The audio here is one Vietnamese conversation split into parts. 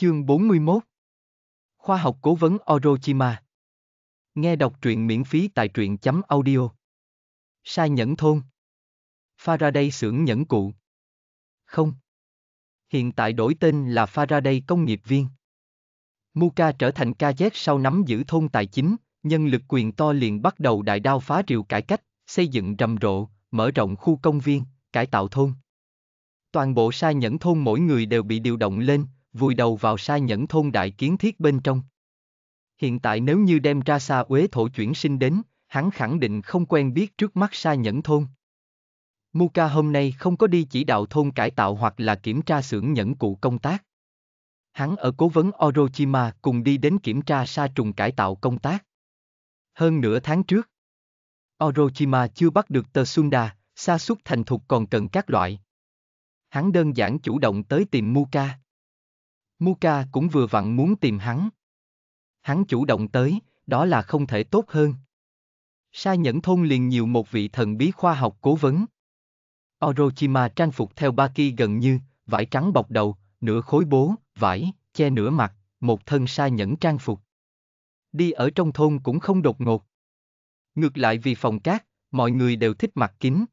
Chương 41 Khoa học cố vấn Orochima Nghe đọc truyện miễn phí tại truyện chấm audio Sai nhẫn thôn Faraday xưởng nhẫn cụ Không Hiện tại đổi tên là Faraday công nghiệp viên Muka trở thành ca KZ sau nắm giữ thôn tài chính, nhân lực quyền to liền bắt đầu đại đao phá triều cải cách, xây dựng rầm rộ, mở rộng khu công viên, cải tạo thôn. Toàn bộ sai nhẫn thôn mỗi người đều bị điều động lên, vùi đầu vào sa nhẫn thôn đại kiến thiết bên trong. Hiện tại nếu như đem ra xa uế thổ chuyển sinh đến, hắn khẳng định không quen biết trước mắt sa nhẫn thôn. Muka hôm nay không có đi chỉ đạo thôn cải tạo hoặc là kiểm tra xưởng nhẫn cụ công tác. Hắn ở cố vấn Orochima cùng đi đến kiểm tra sa trùng cải tạo công tác. Hơn nửa tháng trước, Orochima chưa bắt được tờ Sunda, sa súc thành thục còn cần các loại. Hắn đơn giản chủ động tới tìm Muka. Muka cũng vừa vặn muốn tìm hắn. Hắn chủ động tới, đó là không thể tốt hơn. Sa Nhẫn Thôn liền nhiều một vị thần bí khoa học cố vấn. Orochima trang phục theo Baki gần như, vải trắng bọc đầu, nửa khối bố, vải, che nửa mặt, một thân sa nhẫn trang phục. Đi ở trong thôn cũng không đột ngột. Ngược lại vì phòng cát, mọi người đều thích mặc kín.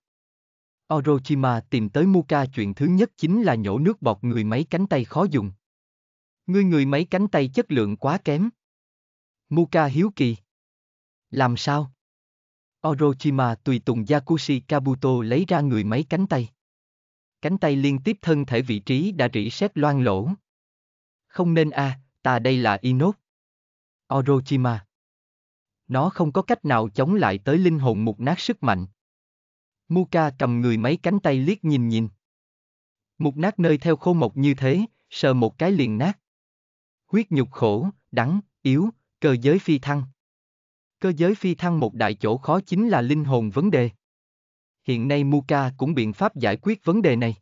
Orochima tìm tới Muka chuyện thứ nhất chính là nhổ nước bọt người mấy cánh tay khó dùng. Ngươi người mấy cánh tay chất lượng quá kém. Muka hiếu kỳ. Làm sao? Orochima tùy tùng Yakushi Kabuto lấy ra người mấy cánh tay. Cánh tay liên tiếp thân thể vị trí đã rỉ sét loan lỗ. Không nên a, à, ta đây là Inos. Orochima. Nó không có cách nào chống lại tới linh hồn mục nát sức mạnh. Muka cầm người mấy cánh tay liếc nhìn nhìn. Mục nát nơi theo khô mộc như thế, sờ một cái liền nát huyết nhục khổ, đắng, yếu, cơ giới phi thăng. Cơ giới phi thăng một đại chỗ khó chính là linh hồn vấn đề. Hiện nay Muka cũng biện pháp giải quyết vấn đề này.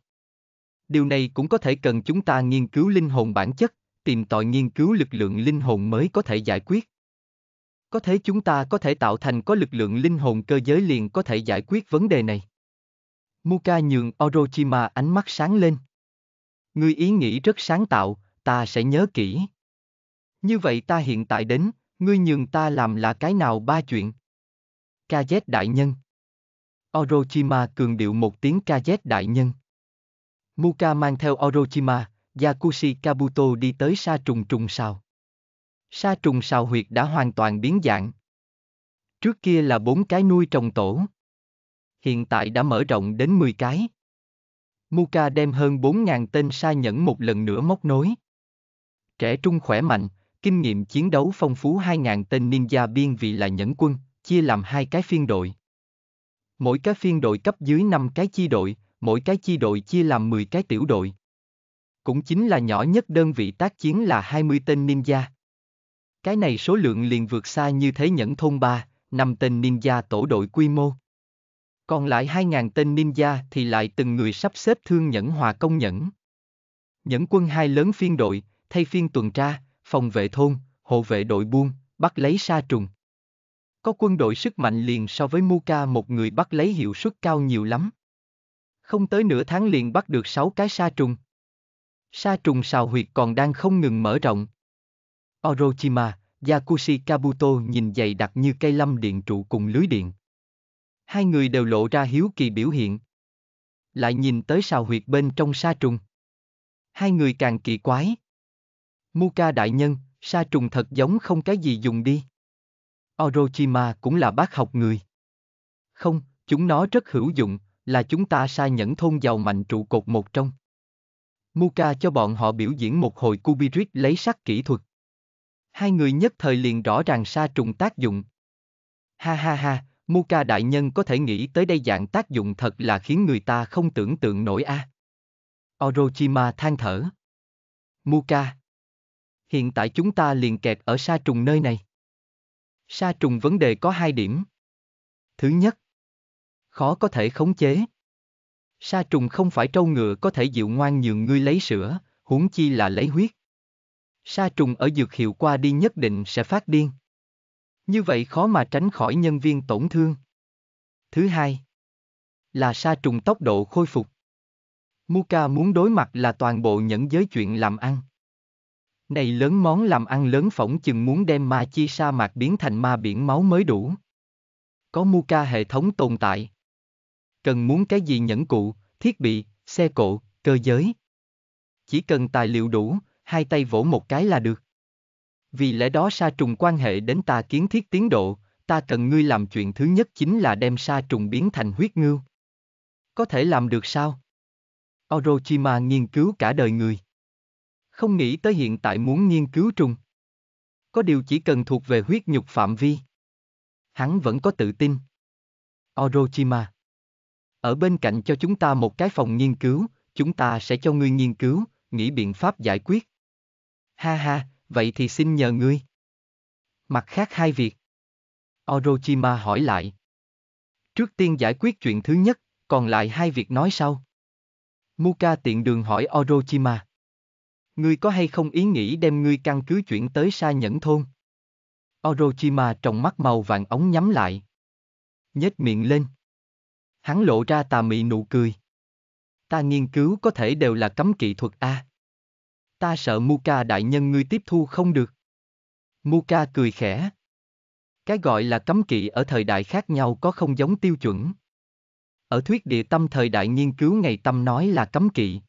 Điều này cũng có thể cần chúng ta nghiên cứu linh hồn bản chất, tìm tòi nghiên cứu lực lượng linh hồn mới có thể giải quyết. Có thể chúng ta có thể tạo thành có lực lượng linh hồn cơ giới liền có thể giải quyết vấn đề này. Muka nhường Orochima ánh mắt sáng lên. Ngươi ý nghĩ rất sáng tạo, ta sẽ nhớ kỹ. Như vậy ta hiện tại đến, ngươi nhường ta làm là cái nào ba chuyện? KZ đại nhân. Orochima cường điệu một tiếng KZ đại nhân. Muka mang theo Orochima, Yakushi Kabuto đi tới sa trùng trùng sao. Sa trùng sao huyệt đã hoàn toàn biến dạng. Trước kia là bốn cái nuôi trồng tổ. Hiện tại đã mở rộng đến 10 cái. Muka đem hơn 4.000 tên sa nhẫn một lần nữa móc nối. Trẻ trung khỏe mạnh, Kinh nghiệm chiến đấu phong phú 2.000 tên ninja biên vị là nhẫn quân, chia làm hai cái phiên đội. Mỗi cái phiên đội cấp dưới 5 cái chi đội, mỗi cái chi đội chia làm 10 cái tiểu đội. Cũng chính là nhỏ nhất đơn vị tác chiến là 20 tên ninja. Cái này số lượng liền vượt xa như thế nhẫn thôn 3, 5 tên ninja tổ đội quy mô. Còn lại 2.000 tên ninja thì lại từng người sắp xếp thương nhẫn hòa công nhẫn. Nhẫn quân hai lớn phiên đội, thay phiên tuần tra, phòng vệ thôn, hộ vệ đội buôn, bắt lấy sa trùng. Có quân đội sức mạnh liền so với Muka một người bắt lấy hiệu suất cao nhiều lắm. Không tới nửa tháng liền bắt được 6 cái sa trùng. Sa trùng xào huyệt còn đang không ngừng mở rộng. Orochima, Yakushi Kabuto nhìn dày đặc như cây lâm điện trụ cùng lưới điện. Hai người đều lộ ra hiếu kỳ biểu hiện. Lại nhìn tới xào huyệt bên trong sa trùng. Hai người càng kỳ quái, Muka đại nhân, sa trùng thật giống không cái gì dùng đi. Orochima cũng là bác học người. Không, chúng nó rất hữu dụng, là chúng ta sai nhẫn thôn giàu mạnh trụ cột một trong. Muka cho bọn họ biểu diễn một hồi Kubirit lấy sắc kỹ thuật. Hai người nhất thời liền rõ ràng sa trùng tác dụng. Ha ha ha, Muka đại nhân có thể nghĩ tới đây dạng tác dụng thật là khiến người ta không tưởng tượng nổi a. À. Orochima than thở. Muka, hiện tại chúng ta liền kẹt ở sa trùng nơi này. Sa trùng vấn đề có hai điểm. Thứ nhất, khó có thể khống chế. Sa trùng không phải trâu ngựa có thể dịu ngoan nhường ngươi lấy sữa, huống chi là lấy huyết. Sa trùng ở dược hiệu qua đi nhất định sẽ phát điên. Như vậy khó mà tránh khỏi nhân viên tổn thương. Thứ hai, là sa trùng tốc độ khôi phục. Muka muốn đối mặt là toàn bộ những giới chuyện làm ăn. Này lớn món làm ăn lớn phỏng chừng muốn đem ma chi sa mạc biến thành ma biển máu mới đủ. Có muka hệ thống tồn tại. Cần muốn cái gì nhẫn cụ, thiết bị, xe cộ, cơ giới. Chỉ cần tài liệu đủ, hai tay vỗ một cái là được. Vì lẽ đó sa trùng quan hệ đến ta kiến thiết tiến độ, ta cần ngươi làm chuyện thứ nhất chính là đem sa trùng biến thành huyết ngưu. Có thể làm được sao? Orochima nghiên cứu cả đời người không nghĩ tới hiện tại muốn nghiên cứu trùng. Có điều chỉ cần thuộc về huyết nhục phạm vi. Hắn vẫn có tự tin. Orochima. Ở bên cạnh cho chúng ta một cái phòng nghiên cứu, chúng ta sẽ cho ngươi nghiên cứu, nghĩ biện pháp giải quyết. Ha ha, vậy thì xin nhờ ngươi. Mặt khác hai việc. Orochima hỏi lại. Trước tiên giải quyết chuyện thứ nhất, còn lại hai việc nói sau. Muka tiện đường hỏi Orochima. Ngươi có hay không ý nghĩ đem ngươi căn cứ chuyển tới sa nhẫn thôn? Orochima trong mắt màu vàng ống nhắm lại. Nhếch miệng lên. Hắn lộ ra tà mị nụ cười. Ta nghiên cứu có thể đều là cấm kỵ thuật A. Ta sợ Muka đại nhân ngươi tiếp thu không được. Muka cười khẽ. Cái gọi là cấm kỵ ở thời đại khác nhau có không giống tiêu chuẩn. Ở thuyết địa tâm thời đại nghiên cứu ngày tâm nói là cấm kỵ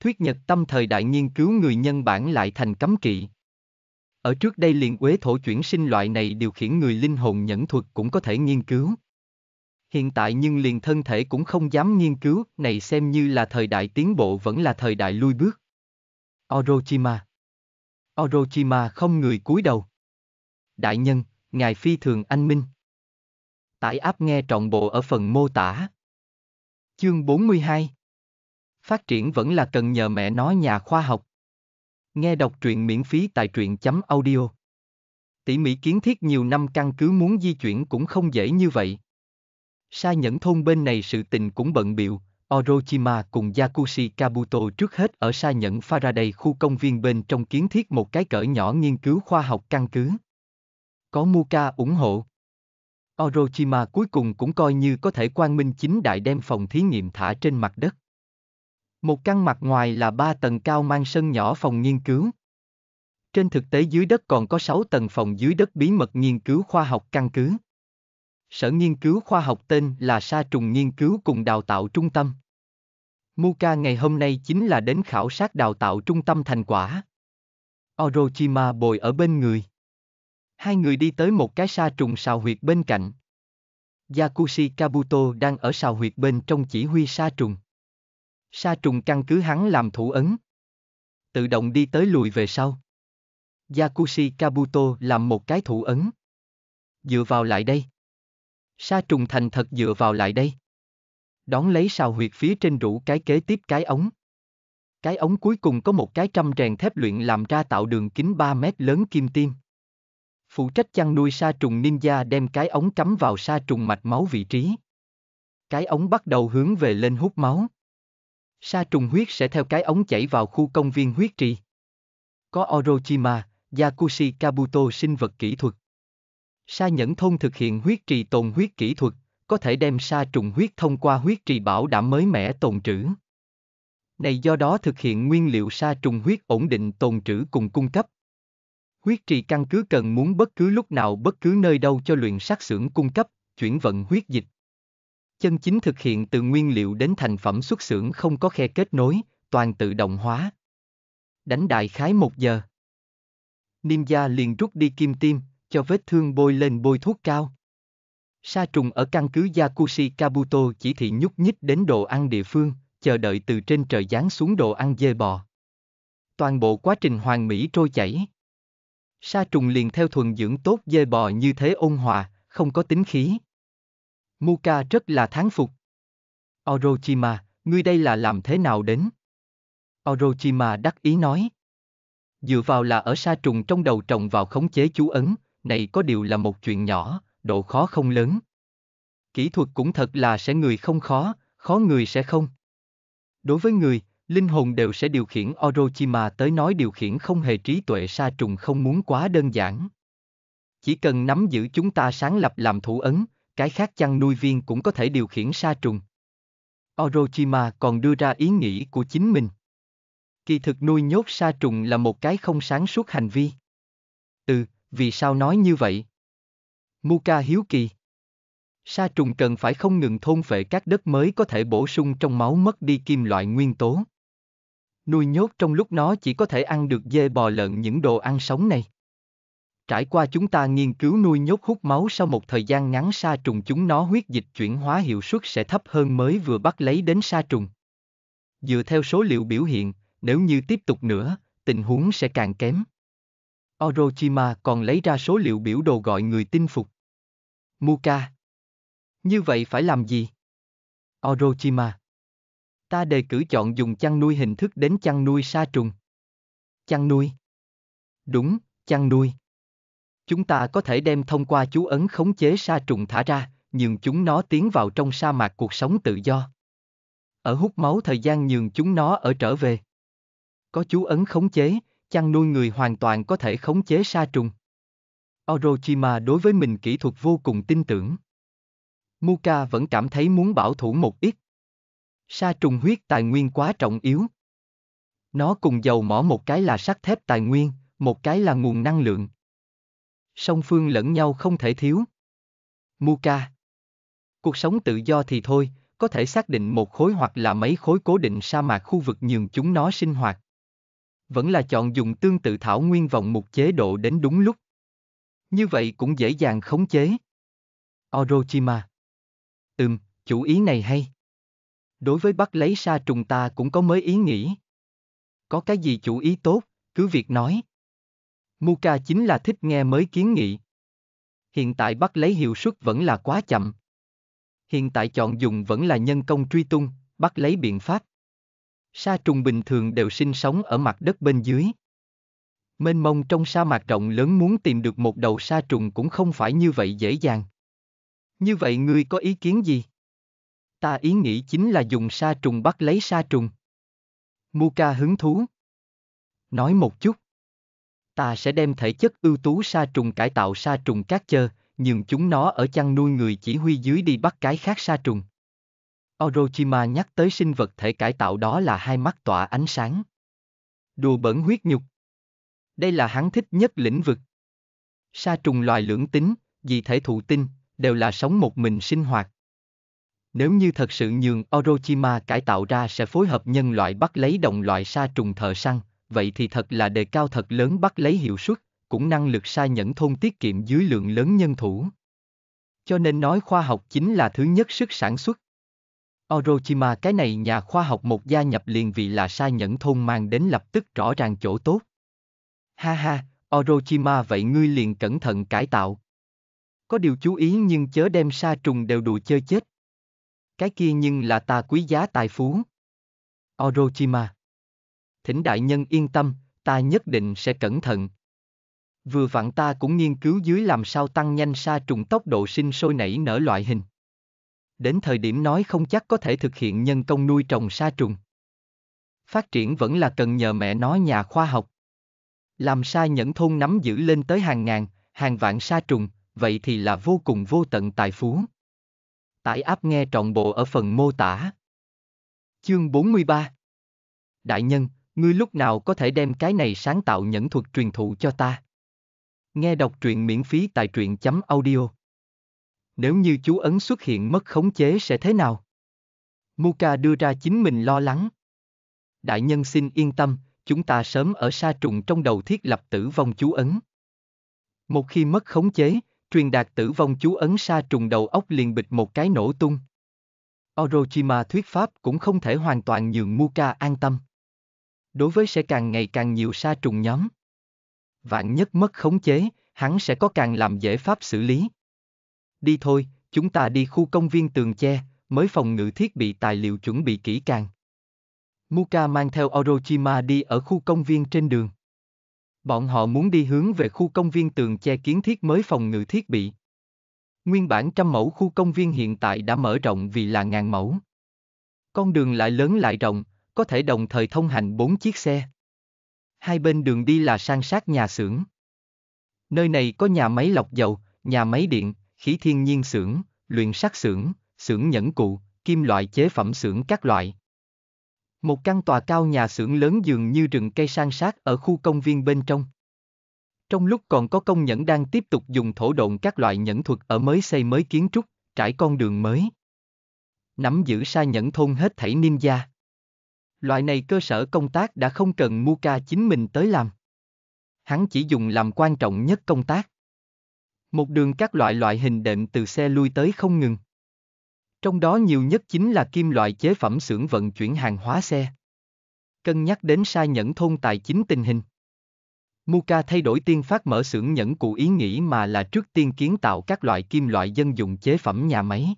thuyết nhật tâm thời đại nghiên cứu người nhân bản lại thành cấm kỵ. Ở trước đây liền quế thổ chuyển sinh loại này điều khiển người linh hồn nhẫn thuật cũng có thể nghiên cứu. Hiện tại nhưng liền thân thể cũng không dám nghiên cứu, này xem như là thời đại tiến bộ vẫn là thời đại lui bước. Orochima Orochima không người cúi đầu. Đại nhân, ngài phi thường anh minh. Tải áp nghe trọn bộ ở phần mô tả. Chương 42 phát triển vẫn là cần nhờ mẹ nó nhà khoa học. Nghe đọc truyện miễn phí tại truyện.audio. chấm Tỉ mỉ kiến thiết nhiều năm căn cứ muốn di chuyển cũng không dễ như vậy. Sa nhẫn thôn bên này sự tình cũng bận biệu, Orochima cùng Yakushi Kabuto trước hết ở sa nhẫn Faraday khu công viên bên trong kiến thiết một cái cỡ nhỏ nghiên cứu khoa học căn cứ. Có Muka ủng hộ. Orochima cuối cùng cũng coi như có thể quang minh chính đại đem phòng thí nghiệm thả trên mặt đất. Một căn mặt ngoài là ba tầng cao mang sân nhỏ phòng nghiên cứu. Trên thực tế dưới đất còn có 6 tầng phòng dưới đất bí mật nghiên cứu khoa học căn cứ. Sở nghiên cứu khoa học tên là Sa trùng nghiên cứu cùng đào tạo trung tâm. Muka ngày hôm nay chính là đến khảo sát đào tạo trung tâm thành quả. Orochima bồi ở bên người. Hai người đi tới một cái sa trùng sao huyệt bên cạnh. Yakushi Kabuto đang ở sao huyệt bên trong chỉ huy sa trùng sa trùng căn cứ hắn làm thủ ấn. Tự động đi tới lùi về sau. Yakushi Kabuto làm một cái thủ ấn. Dựa vào lại đây. Sa trùng thành thật dựa vào lại đây. Đón lấy sào huyệt phía trên rũ cái kế tiếp cái ống. Cái ống cuối cùng có một cái trăm rèn thép luyện làm ra tạo đường kính 3 mét lớn kim tiêm. Phụ trách chăn nuôi sa trùng ninja đem cái ống cắm vào sa trùng mạch máu vị trí. Cái ống bắt đầu hướng về lên hút máu. Sa trùng huyết sẽ theo cái ống chảy vào khu công viên huyết trì. Có Orochima, Yakushi Kabuto sinh vật kỹ thuật. Sa nhẫn thôn thực hiện huyết trì tồn huyết kỹ thuật, có thể đem sa trùng huyết thông qua huyết trì bảo đảm mới mẻ tồn trữ. Này do đó thực hiện nguyên liệu sa trùng huyết ổn định tồn trữ cùng cung cấp. Huyết trì căn cứ cần muốn bất cứ lúc nào bất cứ nơi đâu cho luyện sát xưởng cung cấp, chuyển vận huyết dịch chân chính thực hiện từ nguyên liệu đến thành phẩm xuất xưởng không có khe kết nối, toàn tự động hóa. Đánh đại khái một giờ. gia liền rút đi kim tim, cho vết thương bôi lên bôi thuốc cao. Sa trùng ở căn cứ Yakushi Kabuto chỉ thị nhúc nhích đến đồ ăn địa phương, chờ đợi từ trên trời giáng xuống đồ ăn dê bò. Toàn bộ quá trình hoàn mỹ trôi chảy. Sa trùng liền theo thuần dưỡng tốt dê bò như thế ôn hòa, không có tính khí. Muka rất là tháng phục. Orochima, ngươi đây là làm thế nào đến? Orochima đắc ý nói. Dựa vào là ở sa trùng trong đầu trồng vào khống chế chú ấn, này có điều là một chuyện nhỏ, độ khó không lớn. Kỹ thuật cũng thật là sẽ người không khó, khó người sẽ không. Đối với người, linh hồn đều sẽ điều khiển Orochima tới nói điều khiển không hề trí tuệ sa trùng không muốn quá đơn giản. Chỉ cần nắm giữ chúng ta sáng lập làm thủ ấn, cái khác chăn nuôi viên cũng có thể điều khiển sa trùng. Orochima còn đưa ra ý nghĩ của chính mình. Kỳ thực nuôi nhốt sa trùng là một cái không sáng suốt hành vi. Ừ, vì sao nói như vậy? Muka hiếu kỳ. Sa trùng cần phải không ngừng thôn phệ các đất mới có thể bổ sung trong máu mất đi kim loại nguyên tố. Nuôi nhốt trong lúc nó chỉ có thể ăn được dê bò lợn những đồ ăn sống này. Trải qua chúng ta nghiên cứu nuôi nhốt hút máu sau một thời gian ngắn sa trùng chúng nó huyết dịch chuyển hóa hiệu suất sẽ thấp hơn mới vừa bắt lấy đến sa trùng. Dựa theo số liệu biểu hiện, nếu như tiếp tục nữa, tình huống sẽ càng kém. Orochima còn lấy ra số liệu biểu đồ gọi người tin phục. Muka. Như vậy phải làm gì? Orochima. Ta đề cử chọn dùng chăn nuôi hình thức đến chăn nuôi sa trùng. Chăn nuôi. Đúng, chăn nuôi. Chúng ta có thể đem thông qua chú ấn khống chế sa trùng thả ra, nhường chúng nó tiến vào trong sa mạc cuộc sống tự do. Ở hút máu thời gian nhường chúng nó ở trở về. Có chú ấn khống chế, chăn nuôi người hoàn toàn có thể khống chế sa trùng. Orochima đối với mình kỹ thuật vô cùng tin tưởng. Muka vẫn cảm thấy muốn bảo thủ một ít. Sa trùng huyết tài nguyên quá trọng yếu. Nó cùng dầu mỏ một cái là sắt thép tài nguyên, một cái là nguồn năng lượng, song phương lẫn nhau không thể thiếu. Muka Cuộc sống tự do thì thôi, có thể xác định một khối hoặc là mấy khối cố định sa mạc khu vực nhường chúng nó sinh hoạt. Vẫn là chọn dùng tương tự thảo nguyên vòng một chế độ đến đúng lúc. Như vậy cũng dễ dàng khống chế. Orochima Ừm, chủ ý này hay. Đối với bắt lấy sa trùng ta cũng có mới ý nghĩ. Có cái gì chủ ý tốt, cứ việc nói. Muka chính là thích nghe mới kiến nghị. Hiện tại bắt lấy hiệu suất vẫn là quá chậm. Hiện tại chọn dùng vẫn là nhân công truy tung, bắt lấy biện pháp. Sa trùng bình thường đều sinh sống ở mặt đất bên dưới. Mênh mông trong sa mạc rộng lớn muốn tìm được một đầu sa trùng cũng không phải như vậy dễ dàng. Như vậy ngươi có ý kiến gì? Ta ý nghĩ chính là dùng sa trùng bắt lấy sa trùng. Muka hứng thú. Nói một chút ta sẽ đem thể chất ưu tú sa trùng cải tạo sa trùng các chơ, nhường chúng nó ở chăn nuôi người chỉ huy dưới đi bắt cái khác sa trùng. Orochima nhắc tới sinh vật thể cải tạo đó là hai mắt tỏa ánh sáng. Đùa bẩn huyết nhục. Đây là hắn thích nhất lĩnh vực. Sa trùng loài lưỡng tính, dị thể thụ tinh, đều là sống một mình sinh hoạt. Nếu như thật sự nhường Orochima cải tạo ra sẽ phối hợp nhân loại bắt lấy đồng loại sa trùng thợ săn, vậy thì thật là đề cao thật lớn bắt lấy hiệu suất, cũng năng lực sai nhẫn thôn tiết kiệm dưới lượng lớn nhân thủ. Cho nên nói khoa học chính là thứ nhất sức sản xuất. Orochima cái này nhà khoa học một gia nhập liền vị là sai nhẫn thôn mang đến lập tức rõ ràng chỗ tốt. Ha ha, Orochima vậy ngươi liền cẩn thận cải tạo. Có điều chú ý nhưng chớ đem sa trùng đều đùa chơi chết. Cái kia nhưng là ta quý giá tài phú. Orochima thỉnh đại nhân yên tâm, ta nhất định sẽ cẩn thận. Vừa vặn ta cũng nghiên cứu dưới làm sao tăng nhanh sa trùng tốc độ sinh sôi nảy nở loại hình. Đến thời điểm nói không chắc có thể thực hiện nhân công nuôi trồng sa trùng. Phát triển vẫn là cần nhờ mẹ nó nhà khoa học. Làm sa nhẫn thôn nắm giữ lên tới hàng ngàn, hàng vạn sa trùng, vậy thì là vô cùng vô tận tài phú. Tải áp nghe trọn bộ ở phần mô tả. Chương 43 Đại nhân, Ngươi lúc nào có thể đem cái này sáng tạo nhẫn thuật truyền thụ cho ta? Nghe đọc truyện miễn phí tại truyện chấm audio. Nếu như chú ấn xuất hiện mất khống chế sẽ thế nào? Muka đưa ra chính mình lo lắng. Đại nhân xin yên tâm, chúng ta sớm ở sa trùng trong đầu thiết lập tử vong chú ấn. Một khi mất khống chế, truyền đạt tử vong chú ấn sa trùng đầu óc liền bịch một cái nổ tung. Orochima thuyết pháp cũng không thể hoàn toàn nhường Muka an tâm đối với sẽ càng ngày càng nhiều sa trùng nhóm. Vạn nhất mất khống chế, hắn sẽ có càng làm dễ pháp xử lý. Đi thôi, chúng ta đi khu công viên tường che, mới phòng ngự thiết bị tài liệu chuẩn bị kỹ càng. Muka mang theo Orochima đi ở khu công viên trên đường. Bọn họ muốn đi hướng về khu công viên tường che kiến thiết mới phòng ngự thiết bị. Nguyên bản trăm mẫu khu công viên hiện tại đã mở rộng vì là ngàn mẫu. Con đường lại lớn lại rộng, có thể đồng thời thông hành bốn chiếc xe. Hai bên đường đi là san sát nhà xưởng. Nơi này có nhà máy lọc dầu, nhà máy điện, khí thiên nhiên xưởng, luyện sắt xưởng, xưởng nhẫn cụ, kim loại chế phẩm xưởng các loại. Một căn tòa cao nhà xưởng lớn dường như rừng cây san sát ở khu công viên bên trong. Trong lúc còn có công nhẫn đang tiếp tục dùng thổ độn các loại nhẫn thuật ở mới xây mới kiến trúc, trải con đường mới. Nắm giữ sai nhẫn thôn hết thảy ninja. Loại này cơ sở công tác đã không cần Muka chính mình tới làm. Hắn chỉ dùng làm quan trọng nhất công tác. Một đường các loại loại hình đệm từ xe lui tới không ngừng. Trong đó nhiều nhất chính là kim loại chế phẩm xưởng vận chuyển hàng hóa xe. Cân nhắc đến sai nhẫn thôn tài chính tình hình. Muka thay đổi tiên phát mở xưởng nhẫn cụ ý nghĩ mà là trước tiên kiến tạo các loại kim loại dân dụng chế phẩm nhà máy.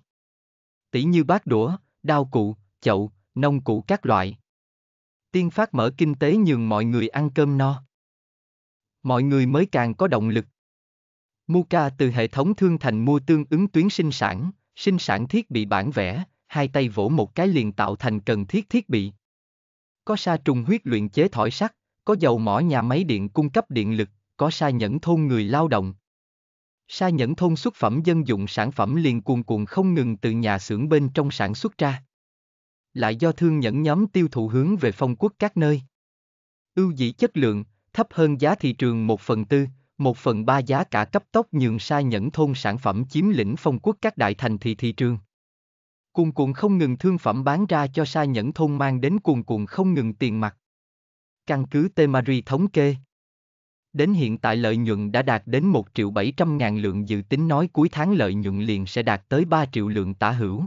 Tỷ như bát đũa, đao cụ, chậu, nông cụ các loại, Tiên phát mở kinh tế nhường mọi người ăn cơm no. Mọi người mới càng có động lực. Muka từ hệ thống thương thành mua tương ứng tuyến sinh sản, sinh sản thiết bị bản vẽ, hai tay vỗ một cái liền tạo thành cần thiết thiết bị. Có sa trùng huyết luyện chế thỏi sắt, có dầu mỏ nhà máy điện cung cấp điện lực, có sa nhẫn thôn người lao động. Sa nhẫn thôn xuất phẩm dân dụng sản phẩm liền cuồn cuộn không ngừng từ nhà xưởng bên trong sản xuất ra lại do thương nhẫn nhóm tiêu thụ hướng về phong quốc các nơi. Ưu dĩ chất lượng, thấp hơn giá thị trường 1 phần tư, 1 phần 3 giá cả cấp tốc nhường sai nhẫn thôn sản phẩm chiếm lĩnh phong quốc các đại thành thị thị trường. Cuồn cuộn không ngừng thương phẩm bán ra cho sai nhẫn thôn mang đến cuồn cuộn không ngừng tiền mặt. Căn cứ Temari thống kê. Đến hiện tại lợi nhuận đã đạt đến 1 triệu 700 ngàn lượng dự tính nói cuối tháng lợi nhuận liền sẽ đạt tới 3 triệu lượng tả hữu.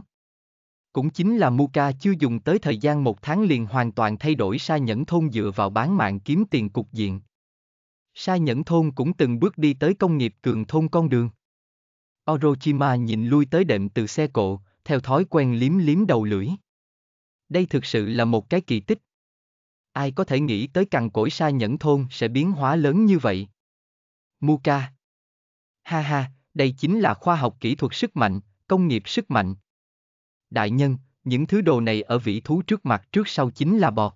Cũng chính là Muka chưa dùng tới thời gian một tháng liền hoàn toàn thay đổi Sai nhẫn thôn dựa vào bán mạng kiếm tiền cục diện. Sai nhẫn thôn cũng từng bước đi tới công nghiệp cường thôn con đường. Orochima nhìn lui tới đệm từ xe cộ, theo thói quen liếm liếm đầu lưỡi. Đây thực sự là một cái kỳ tích. Ai có thể nghĩ tới cằn cỗi Sai nhẫn thôn sẽ biến hóa lớn như vậy? Muka. Ha ha, đây chính là khoa học kỹ thuật sức mạnh, công nghiệp sức mạnh đại nhân, những thứ đồ này ở vĩ thú trước mặt trước sau chính là bọt.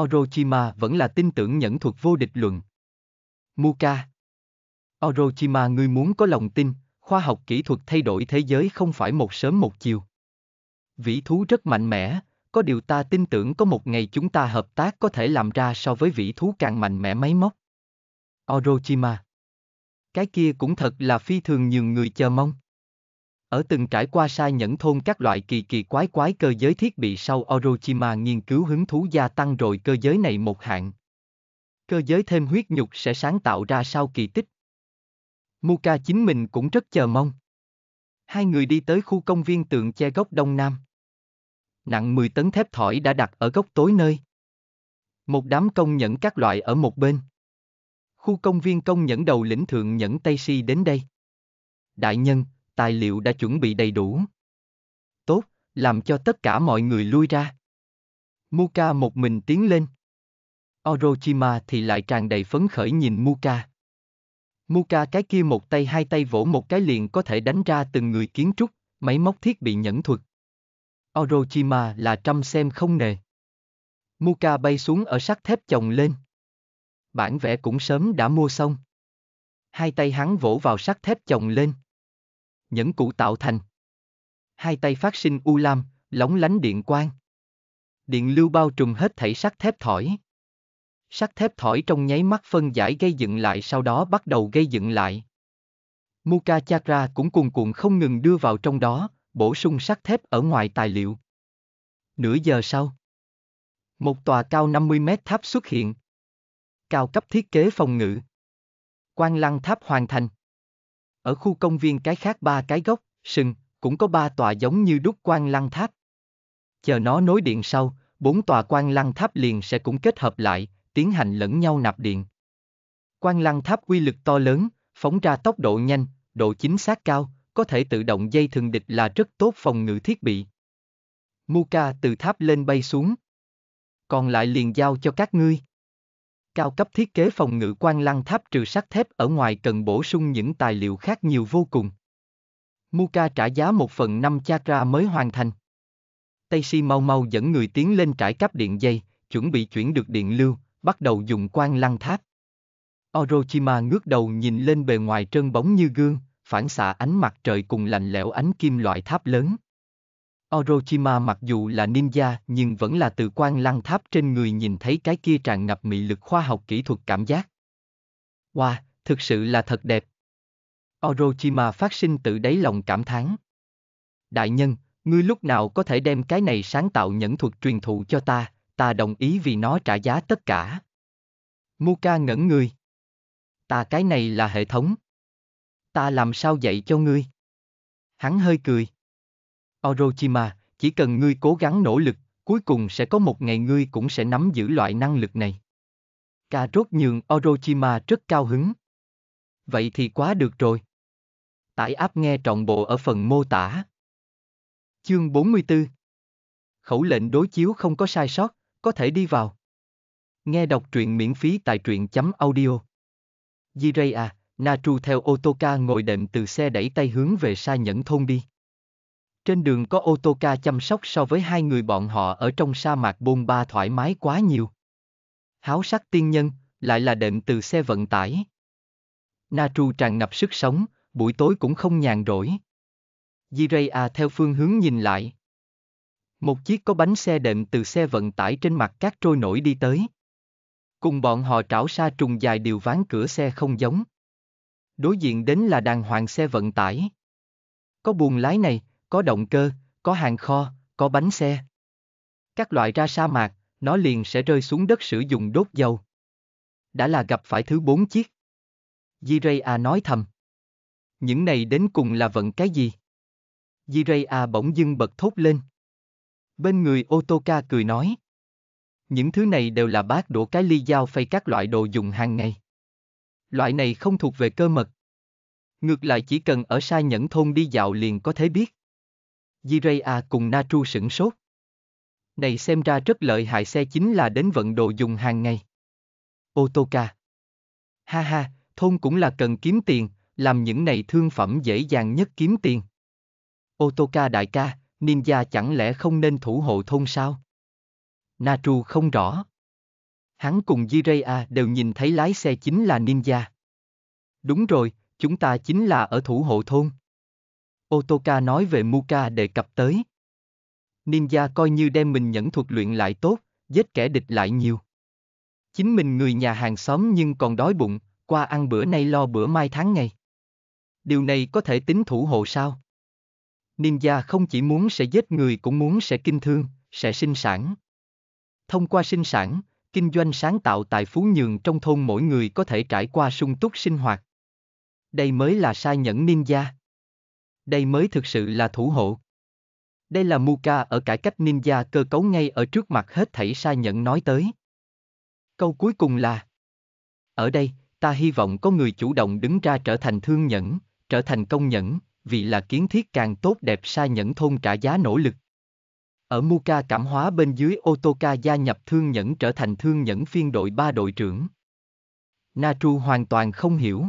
Orochima vẫn là tin tưởng nhẫn thuật vô địch luận. Muka Orochima ngươi muốn có lòng tin, khoa học kỹ thuật thay đổi thế giới không phải một sớm một chiều. Vĩ thú rất mạnh mẽ, có điều ta tin tưởng có một ngày chúng ta hợp tác có thể làm ra so với vĩ thú càng mạnh mẽ máy móc. Orochima Cái kia cũng thật là phi thường nhiều người chờ mong. Ở từng trải qua sai nhẫn thôn các loại kỳ kỳ quái quái cơ giới thiết bị sau Orochima nghiên cứu hứng thú gia tăng rồi cơ giới này một hạng. Cơ giới thêm huyết nhục sẽ sáng tạo ra sao kỳ tích. Muka chính mình cũng rất chờ mong. Hai người đi tới khu công viên tượng che gốc đông nam. Nặng 10 tấn thép thỏi đã đặt ở góc tối nơi. Một đám công nhẫn các loại ở một bên. Khu công viên công nhẫn đầu lĩnh thượng nhẫn Tây Si đến đây. Đại nhân, tài liệu đã chuẩn bị đầy đủ. Tốt, làm cho tất cả mọi người lui ra. Muka một mình tiến lên. Orochima thì lại tràn đầy phấn khởi nhìn Muka. Muka cái kia một tay hai tay vỗ một cái liền có thể đánh ra từng người kiến trúc, máy móc thiết bị nhẫn thuật. Orochima là trăm xem không nề. Muka bay xuống ở sắt thép chồng lên. Bản vẽ cũng sớm đã mua xong. Hai tay hắn vỗ vào sắt thép chồng lên nhẫn cụ tạo thành. Hai tay phát sinh u lam, lóng lánh điện quang. Điện lưu bao trùm hết thảy sắt thép thỏi. Sắt thép thỏi trong nháy mắt phân giải gây dựng lại sau đó bắt đầu gây dựng lại. Muka Chakra cũng cuồn cuộn không ngừng đưa vào trong đó, bổ sung sắt thép ở ngoài tài liệu. Nửa giờ sau, một tòa cao 50 mét tháp xuất hiện. Cao cấp thiết kế phòng ngự. Quan lăng tháp hoàn thành ở khu công viên cái khác ba cái gốc, sừng, cũng có ba tòa giống như đúc quan lăng tháp. Chờ nó nối điện sau, bốn tòa quan lăng tháp liền sẽ cũng kết hợp lại, tiến hành lẫn nhau nạp điện. Quan lăng tháp quy lực to lớn, phóng ra tốc độ nhanh, độ chính xác cao, có thể tự động dây thường địch là rất tốt phòng ngự thiết bị. Muka từ tháp lên bay xuống. Còn lại liền giao cho các ngươi. Cao cấp thiết kế phòng ngự quan lăng tháp trừ sắt thép ở ngoài cần bổ sung những tài liệu khác nhiều vô cùng. Muka trả giá một phần năm chakra mới hoàn thành. Tây Si mau mau dẫn người tiến lên trải cáp điện dây, chuẩn bị chuyển được điện lưu, bắt đầu dùng quan lăng tháp. Orochima ngước đầu nhìn lên bề ngoài trơn bóng như gương, phản xạ ánh mặt trời cùng lạnh lẽo ánh kim loại tháp lớn. Orochima mặc dù là ninja nhưng vẫn là từ quan lăng tháp trên người nhìn thấy cái kia tràn ngập mị lực khoa học kỹ thuật cảm giác. Wow, thực sự là thật đẹp. Orochima phát sinh tự đáy lòng cảm thán. Đại nhân, ngươi lúc nào có thể đem cái này sáng tạo nhẫn thuật truyền thụ cho ta, ta đồng ý vì nó trả giá tất cả. Muka ngẩn người. Ta cái này là hệ thống. Ta làm sao dạy cho ngươi? Hắn hơi cười. Orochima, chỉ cần ngươi cố gắng nỗ lực, cuối cùng sẽ có một ngày ngươi cũng sẽ nắm giữ loại năng lực này. Cà rốt nhường Orochima rất cao hứng. Vậy thì quá được rồi. Tải áp nghe trọn bộ ở phần mô tả. Chương 44 Khẩu lệnh đối chiếu không có sai sót, có thể đi vào. Nghe đọc truyện miễn phí tại truyện.audio chấm Jiraiya, Natru theo Otoka ngồi đệm từ xe đẩy tay hướng về xa Nhẫn Thôn đi. Trên đường có ô tô ca chăm sóc so với hai người bọn họ ở trong sa mạc bôn ba thoải mái quá nhiều. Háo sắc tiên nhân, lại là đệm từ xe vận tải. Natru tràn ngập sức sống, buổi tối cũng không nhàn rỗi. Jiraiya theo phương hướng nhìn lại. Một chiếc có bánh xe đệm từ xe vận tải trên mặt cát trôi nổi đi tới. Cùng bọn họ trảo xa trùng dài điều ván cửa xe không giống. Đối diện đến là đàn hoàng xe vận tải. Có buồn lái này, có động cơ, có hàng kho, có bánh xe. Các loại ra sa mạc, nó liền sẽ rơi xuống đất sử dụng đốt dầu. Đã là gặp phải thứ bốn chiếc. Jiraiya nói thầm. Những này đến cùng là vận cái gì? Jiraiya bỗng dưng bật thốt lên. Bên người Otoka cười nói. Những thứ này đều là bát đổ cái ly dao phay các loại đồ dùng hàng ngày. Loại này không thuộc về cơ mật. Ngược lại chỉ cần ở sai nhẫn thôn đi dạo liền có thể biết. Jiraiya cùng Natru sửng sốt. Này xem ra rất lợi hại xe chính là đến vận đồ dùng hàng ngày. Otoka. Ha ha, thôn cũng là cần kiếm tiền, làm những này thương phẩm dễ dàng nhất kiếm tiền. Otoka đại ca, ninja chẳng lẽ không nên thủ hộ thôn sao? Natru không rõ. Hắn cùng Jiraiya đều nhìn thấy lái xe chính là ninja. Đúng rồi, chúng ta chính là ở thủ hộ thôn. Otoka nói về Muka đề cập tới. Ninja coi như đem mình nhẫn thuật luyện lại tốt, giết kẻ địch lại nhiều. Chính mình người nhà hàng xóm nhưng còn đói bụng, qua ăn bữa nay lo bữa mai tháng ngày. Điều này có thể tính thủ hộ sao? Ninja không chỉ muốn sẽ giết người cũng muốn sẽ kinh thương, sẽ sinh sản. Thông qua sinh sản, kinh doanh sáng tạo tài phú nhường trong thôn mỗi người có thể trải qua sung túc sinh hoạt. Đây mới là sai nhẫn ninja đây mới thực sự là thủ hộ. Đây là Muka ở cải cách ninja cơ cấu ngay ở trước mặt hết thảy sai nhận nói tới. Câu cuối cùng là Ở đây, ta hy vọng có người chủ động đứng ra trở thành thương nhẫn, trở thành công nhẫn, vì là kiến thiết càng tốt đẹp sai nhẫn thôn trả giá nỗ lực. Ở Muka cảm hóa bên dưới Otoka gia nhập thương nhẫn trở thành thương nhẫn phiên đội ba đội trưởng. Natru hoàn toàn không hiểu.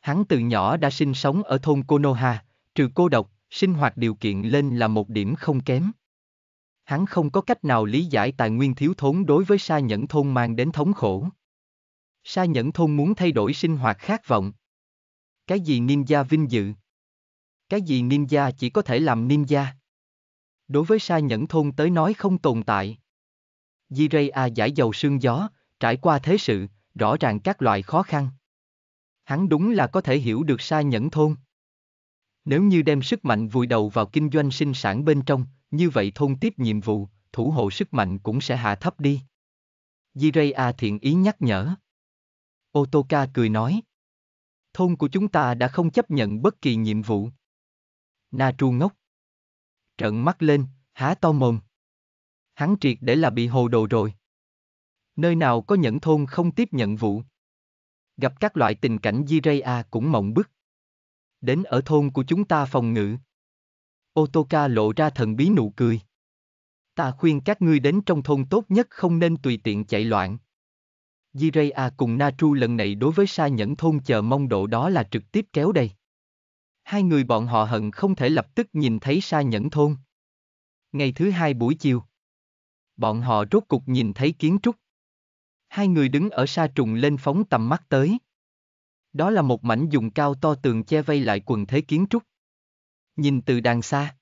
Hắn từ nhỏ đã sinh sống ở thôn Konoha, trừ cô độc, sinh hoạt điều kiện lên là một điểm không kém. Hắn không có cách nào lý giải tài nguyên thiếu thốn đối với sa nhẫn thôn mang đến thống khổ. Sa nhẫn thôn muốn thay đổi sinh hoạt khát vọng. Cái gì ninja vinh dự? Cái gì ninja chỉ có thể làm ninja? Đối với sa nhẫn thôn tới nói không tồn tại. Jiraiya giải dầu sương gió, trải qua thế sự, rõ ràng các loại khó khăn. Hắn đúng là có thể hiểu được sa nhẫn thôn. Nếu như đem sức mạnh vùi đầu vào kinh doanh sinh sản bên trong, như vậy thôn tiếp nhiệm vụ, thủ hộ sức mạnh cũng sẽ hạ thấp đi. Jiraiya thiện ý nhắc nhở. Otoka cười nói. Thôn của chúng ta đã không chấp nhận bất kỳ nhiệm vụ. Na tru ngốc. Trợn mắt lên, há to mồm. Hắn triệt để là bị hồ đồ rồi. Nơi nào có những thôn không tiếp nhận vụ. Gặp các loại tình cảnh Jiraiya cũng mộng bức đến ở thôn của chúng ta phòng ngự. Otoka lộ ra thần bí nụ cười. Ta khuyên các ngươi đến trong thôn tốt nhất không nên tùy tiện chạy loạn. Jiraiya cùng Natru lần này đối với sa nhẫn thôn chờ mong độ đó là trực tiếp kéo đây. Hai người bọn họ hận không thể lập tức nhìn thấy sa nhẫn thôn. Ngày thứ hai buổi chiều. Bọn họ rốt cục nhìn thấy kiến trúc. Hai người đứng ở sa trùng lên phóng tầm mắt tới. Đó là một mảnh dùng cao to tường che vây lại quần thế kiến trúc. Nhìn từ đằng xa.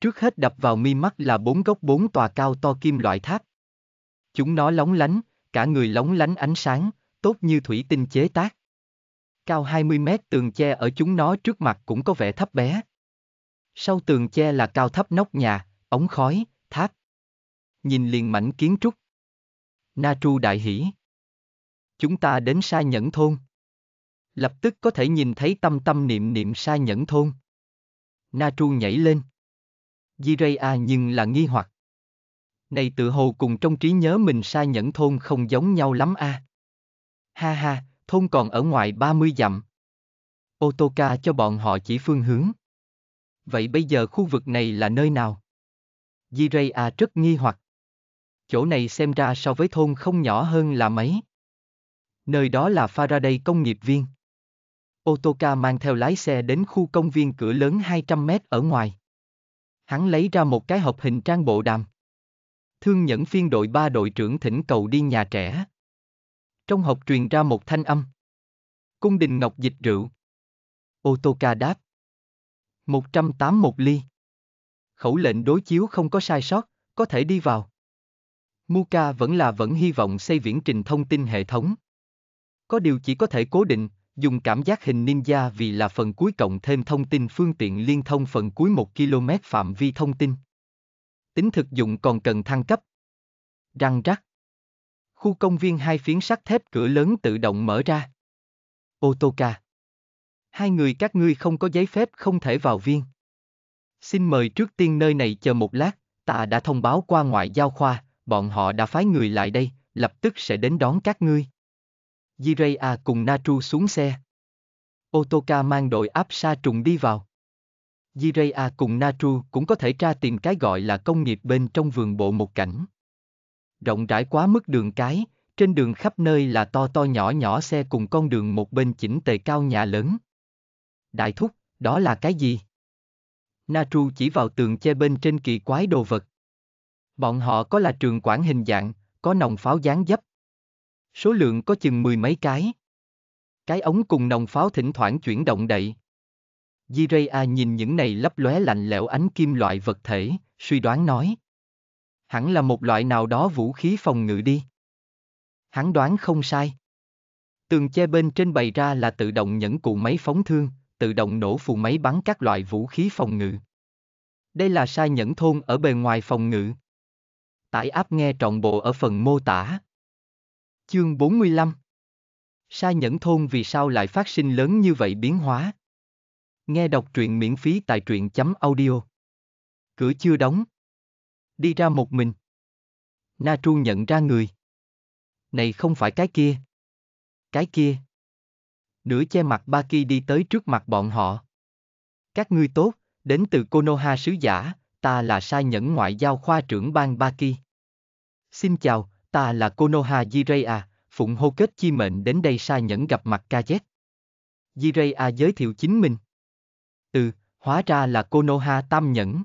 Trước hết đập vào mi mắt là bốn góc bốn tòa cao to kim loại tháp. Chúng nó lóng lánh, cả người lóng lánh ánh sáng, tốt như thủy tinh chế tác. Cao 20 mét tường che ở chúng nó trước mặt cũng có vẻ thấp bé. Sau tường che là cao thấp nóc nhà, ống khói, tháp. Nhìn liền mảnh kiến trúc. Na Tru đại hỉ. Chúng ta đến sai nhẫn thôn. Lập tức có thể nhìn thấy tâm tâm niệm niệm sa nhẫn thôn. Na Tru nhảy lên. Di Jiraiya nhưng là nghi hoặc. Này tự hồ cùng trong trí nhớ mình sa nhẫn thôn không giống nhau lắm a. À. Ha ha, thôn còn ở ngoài 30 dặm. Otoka cho bọn họ chỉ phương hướng. Vậy bây giờ khu vực này là nơi nào? Di Jiraiya rất nghi hoặc. Chỗ này xem ra so với thôn không nhỏ hơn là mấy. Nơi đó là Faraday công nghiệp viên. Otoka mang theo lái xe đến khu công viên cửa lớn 200m ở ngoài. Hắn lấy ra một cái hộp hình trang bộ đàm. Thương nhẫn phiên đội ba đội trưởng thỉnh cầu đi nhà trẻ. Trong hộp truyền ra một thanh âm. Cung đình ngọc dịch rượu. Otoka đáp. 181 ly. Khẩu lệnh đối chiếu không có sai sót, có thể đi vào. Muka vẫn là vẫn hy vọng xây viễn trình thông tin hệ thống. Có điều chỉ có thể cố định, Dùng cảm giác hình ninja vì là phần cuối cộng thêm thông tin phương tiện liên thông phần cuối 1 km phạm vi thông tin. Tính thực dụng còn cần thăng cấp. Răng rắc. Khu công viên hai phiến sắt thép cửa lớn tự động mở ra. Ô tô ca. Hai người các ngươi không có giấy phép không thể vào viên. Xin mời trước tiên nơi này chờ một lát, ta đã thông báo qua ngoại giao khoa, bọn họ đã phái người lại đây, lập tức sẽ đến đón các ngươi. Jiraiya cùng Natru xuống xe. Otoka mang đội áp sa trùng đi vào. Jiraiya cùng Natru cũng có thể tra tìm cái gọi là công nghiệp bên trong vườn bộ một cảnh. Rộng rãi quá mức đường cái, trên đường khắp nơi là to to nhỏ nhỏ xe cùng con đường một bên chỉnh tề cao nhà lớn. Đại thúc, đó là cái gì? Natru chỉ vào tường che bên trên kỳ quái đồ vật. Bọn họ có là trường quản hình dạng, có nòng pháo dáng dấp, Số lượng có chừng mười mấy cái. Cái ống cùng nòng pháo thỉnh thoảng chuyển động đậy. Jiraiya nhìn những này lấp lóe lạnh lẽo ánh kim loại vật thể, suy đoán nói. Hẳn là một loại nào đó vũ khí phòng ngự đi. Hắn đoán không sai. Tường che bên trên bày ra là tự động nhẫn cụ máy phóng thương, tự động nổ phù máy bắn các loại vũ khí phòng ngự. Đây là sai nhẫn thôn ở bề ngoài phòng ngự. Tải áp nghe trọn bộ ở phần mô tả. Chương 45 Sai nhẫn thôn vì sao lại phát sinh lớn như vậy biến hóa? Nghe đọc truyện miễn phí tại truyện chấm audio. Cửa chưa đóng. Đi ra một mình. Na Tru nhận ra người. Này không phải cái kia. Cái kia. Nửa che mặt Ba Ki đi tới trước mặt bọn họ. Các ngươi tốt, đến từ Konoha sứ giả, ta là Sai nhẫn ngoại giao khoa trưởng bang Ba Ki. Xin chào, Ta là Konoha Jiraiya, phụng hô kết chi mệnh đến đây sa nhẫn gặp mặt Kazet. Jiraiya giới thiệu chính mình. Ừ, hóa ra là Konoha tam nhẫn.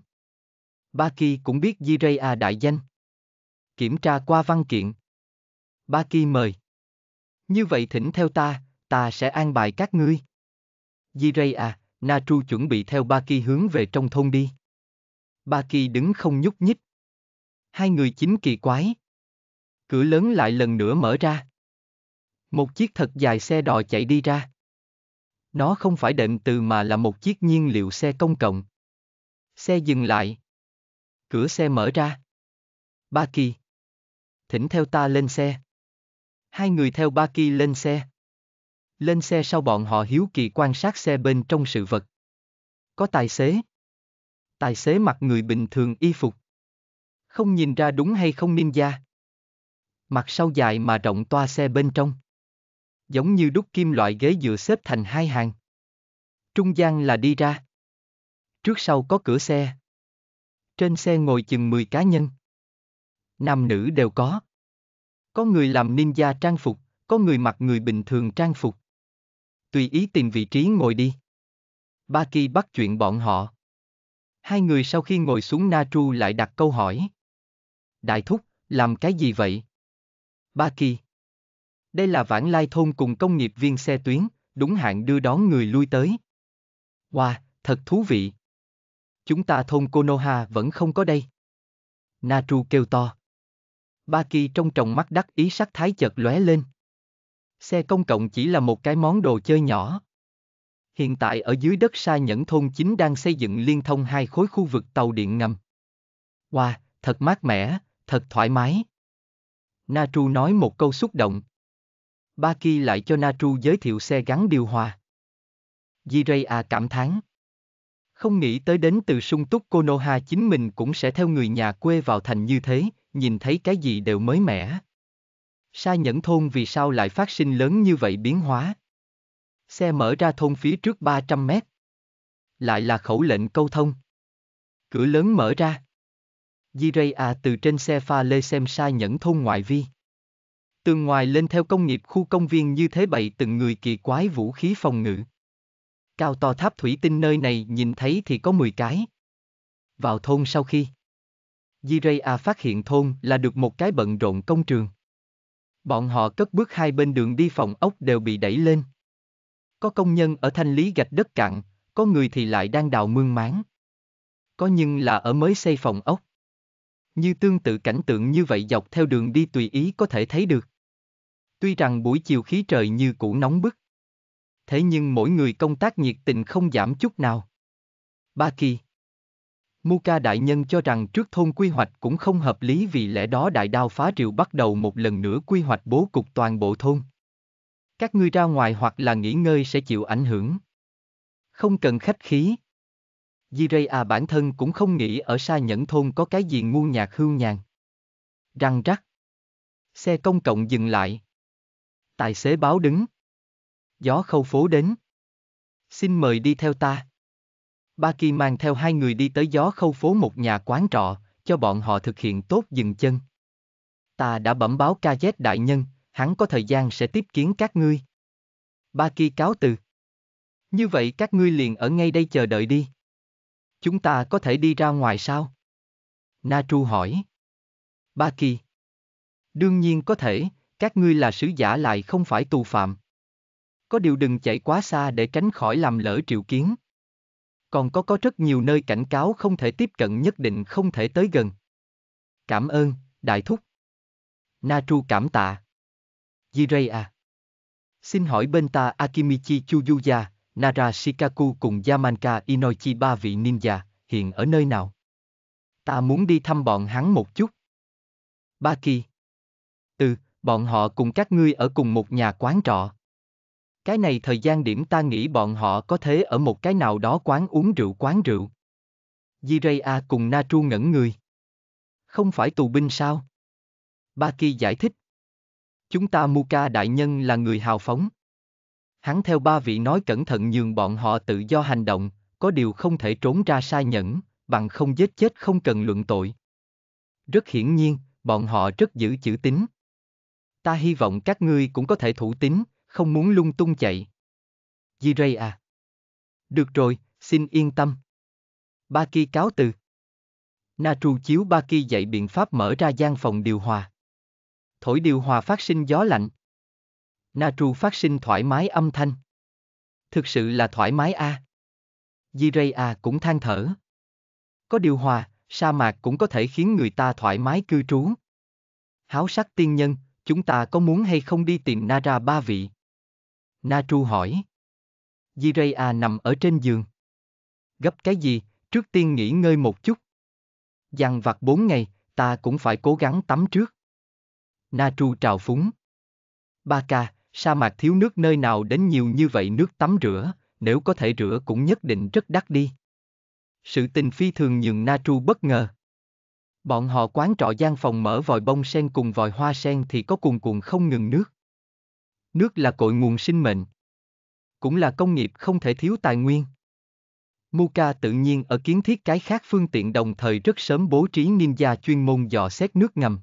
Baki cũng biết Jiraiya đại danh. Kiểm tra qua văn kiện. Baki mời. Như vậy thỉnh theo ta, ta sẽ an bài các ngươi. Jiraiya, Natru chuẩn bị theo Baki hướng về trong thôn đi. Baki đứng không nhúc nhích. Hai người chính kỳ quái. Cửa lớn lại lần nữa mở ra. Một chiếc thật dài xe đò chạy đi ra. Nó không phải đệm từ mà là một chiếc nhiên liệu xe công cộng. Xe dừng lại. Cửa xe mở ra. Ba Kỳ. Thỉnh theo ta lên xe. Hai người theo Ba Kỳ lên xe. Lên xe sau bọn họ hiếu kỳ quan sát xe bên trong sự vật. Có tài xế. Tài xế mặc người bình thường y phục. Không nhìn ra đúng hay không ninja mặt sau dài mà rộng toa xe bên trong. Giống như đúc kim loại ghế dựa xếp thành hai hàng. Trung gian là đi ra. Trước sau có cửa xe. Trên xe ngồi chừng 10 cá nhân. Nam nữ đều có. Có người làm ninja trang phục, có người mặc người bình thường trang phục. Tùy ý tìm vị trí ngồi đi. Ba Kỳ bắt chuyện bọn họ. Hai người sau khi ngồi xuống na tru lại đặt câu hỏi. Đại thúc, làm cái gì vậy? Ba Kỳ. Đây là vãng lai thôn cùng công nghiệp viên xe tuyến, đúng hạn đưa đón người lui tới. Wow, thật thú vị. Chúng ta thôn Konoha vẫn không có đây. Natru kêu to. Ba Kỳ trong tròng mắt đắc ý sắc thái chợt lóe lên. Xe công cộng chỉ là một cái món đồ chơi nhỏ. Hiện tại ở dưới đất sa nhẫn thôn chính đang xây dựng liên thông hai khối khu vực tàu điện ngầm. Wow, thật mát mẻ, thật thoải mái. Natru nói một câu xúc động. Baki lại cho Natru giới thiệu xe gắn điều hòa. Jiraiya cảm thán. Không nghĩ tới đến từ sung túc Konoha chính mình cũng sẽ theo người nhà quê vào thành như thế, nhìn thấy cái gì đều mới mẻ. Sa nhẫn thôn vì sao lại phát sinh lớn như vậy biến hóa? Xe mở ra thôn phía trước 300 mét. Lại là khẩu lệnh câu thông. Cửa lớn mở ra. Jiraya từ trên xe pha lê xem xa nhẫn thôn ngoại vi. Tường ngoài lên theo công nghiệp khu công viên như thế bậy từng người kỳ quái vũ khí phòng ngự. Cao to tháp thủy tinh nơi này nhìn thấy thì có 10 cái. Vào thôn sau khi. Jiraya phát hiện thôn là được một cái bận rộn công trường. Bọn họ cất bước hai bên đường đi phòng ốc đều bị đẩy lên. Có công nhân ở thanh lý gạch đất cặn, có người thì lại đang đào mương máng. Có nhưng là ở mới xây phòng ốc như tương tự cảnh tượng như vậy dọc theo đường đi tùy ý có thể thấy được. Tuy rằng buổi chiều khí trời như cũ nóng bức, thế nhưng mỗi người công tác nhiệt tình không giảm chút nào. Ba kỳ Muka đại nhân cho rằng trước thôn quy hoạch cũng không hợp lý vì lẽ đó đại đao phá triều bắt đầu một lần nữa quy hoạch bố cục toàn bộ thôn. Các ngươi ra ngoài hoặc là nghỉ ngơi sẽ chịu ảnh hưởng. Không cần khách khí. Jiraya à, bản thân cũng không nghĩ ở xa nhẫn thôn có cái gì ngu nhạc hương nhàn. Răng rắc. Xe công cộng dừng lại. Tài xế báo đứng. Gió khâu phố đến. Xin mời đi theo ta. Baki mang theo hai người đi tới gió khâu phố một nhà quán trọ, cho bọn họ thực hiện tốt dừng chân. Ta đã bẩm báo ca KZ đại nhân, hắn có thời gian sẽ tiếp kiến các ngươi. Baki cáo từ. Như vậy các ngươi liền ở ngay đây chờ đợi đi. Chúng ta có thể đi ra ngoài sao? Natru hỏi. Ba kỳ. Đương nhiên có thể, các ngươi là sứ giả lại không phải tù phạm. Có điều đừng chạy quá xa để tránh khỏi làm lỡ triệu kiến. Còn có có rất nhiều nơi cảnh cáo không thể tiếp cận nhất định không thể tới gần. Cảm ơn, đại thúc. Natru cảm tạ. Jirei à. Xin hỏi bên ta Akimichi Chujuya, Nara Shikaku cùng Yamanka Inoichi ba vị ninja, hiện ở nơi nào? Ta muốn đi thăm bọn hắn một chút. Baki. Ừ, bọn họ cùng các ngươi ở cùng một nhà quán trọ. Cái này thời gian điểm ta nghĩ bọn họ có thể ở một cái nào đó quán uống rượu quán rượu. Jiraiya cùng Natru ngẩn người. Không phải tù binh sao? Baki giải thích. Chúng ta Muka đại nhân là người hào phóng. Hắn theo ba vị nói cẩn thận nhường bọn họ tự do hành động, có điều không thể trốn ra sai nhẫn, bằng không giết chết không cần luận tội. Rất hiển nhiên, bọn họ rất giữ chữ tín. Ta hy vọng các ngươi cũng có thể thủ tín, không muốn lung tung chạy. Di Ray à. Được rồi, xin yên tâm. Ba Ki cáo từ. Natru chiếu Ba Ki dạy biện pháp mở ra gian phòng điều hòa. Thổi điều hòa phát sinh gió lạnh. Natru phát sinh thoải mái âm thanh. Thực sự là thoải mái a. À. Jirei cũng than thở. Có điều hòa, sa mạc cũng có thể khiến người ta thoải mái cư trú. Háo sắc tiên nhân, chúng ta có muốn hay không đi tìm Nara ba vị? Natru hỏi. Jirei nằm ở trên giường. Gấp cái gì, trước tiên nghỉ ngơi một chút. Dằn vặt bốn ngày, ta cũng phải cố gắng tắm trước. Natru trào phúng. Ba ca, sa mạc thiếu nước nơi nào đến nhiều như vậy nước tắm rửa, nếu có thể rửa cũng nhất định rất đắt đi. Sự tình phi thường nhường Natru bất ngờ. Bọn họ quán trọ gian phòng mở vòi bông sen cùng vòi hoa sen thì có cuồn cuộn không ngừng nước. Nước là cội nguồn sinh mệnh. Cũng là công nghiệp không thể thiếu tài nguyên. Muka tự nhiên ở kiến thiết cái khác phương tiện đồng thời rất sớm bố trí ninja chuyên môn dò xét nước ngầm.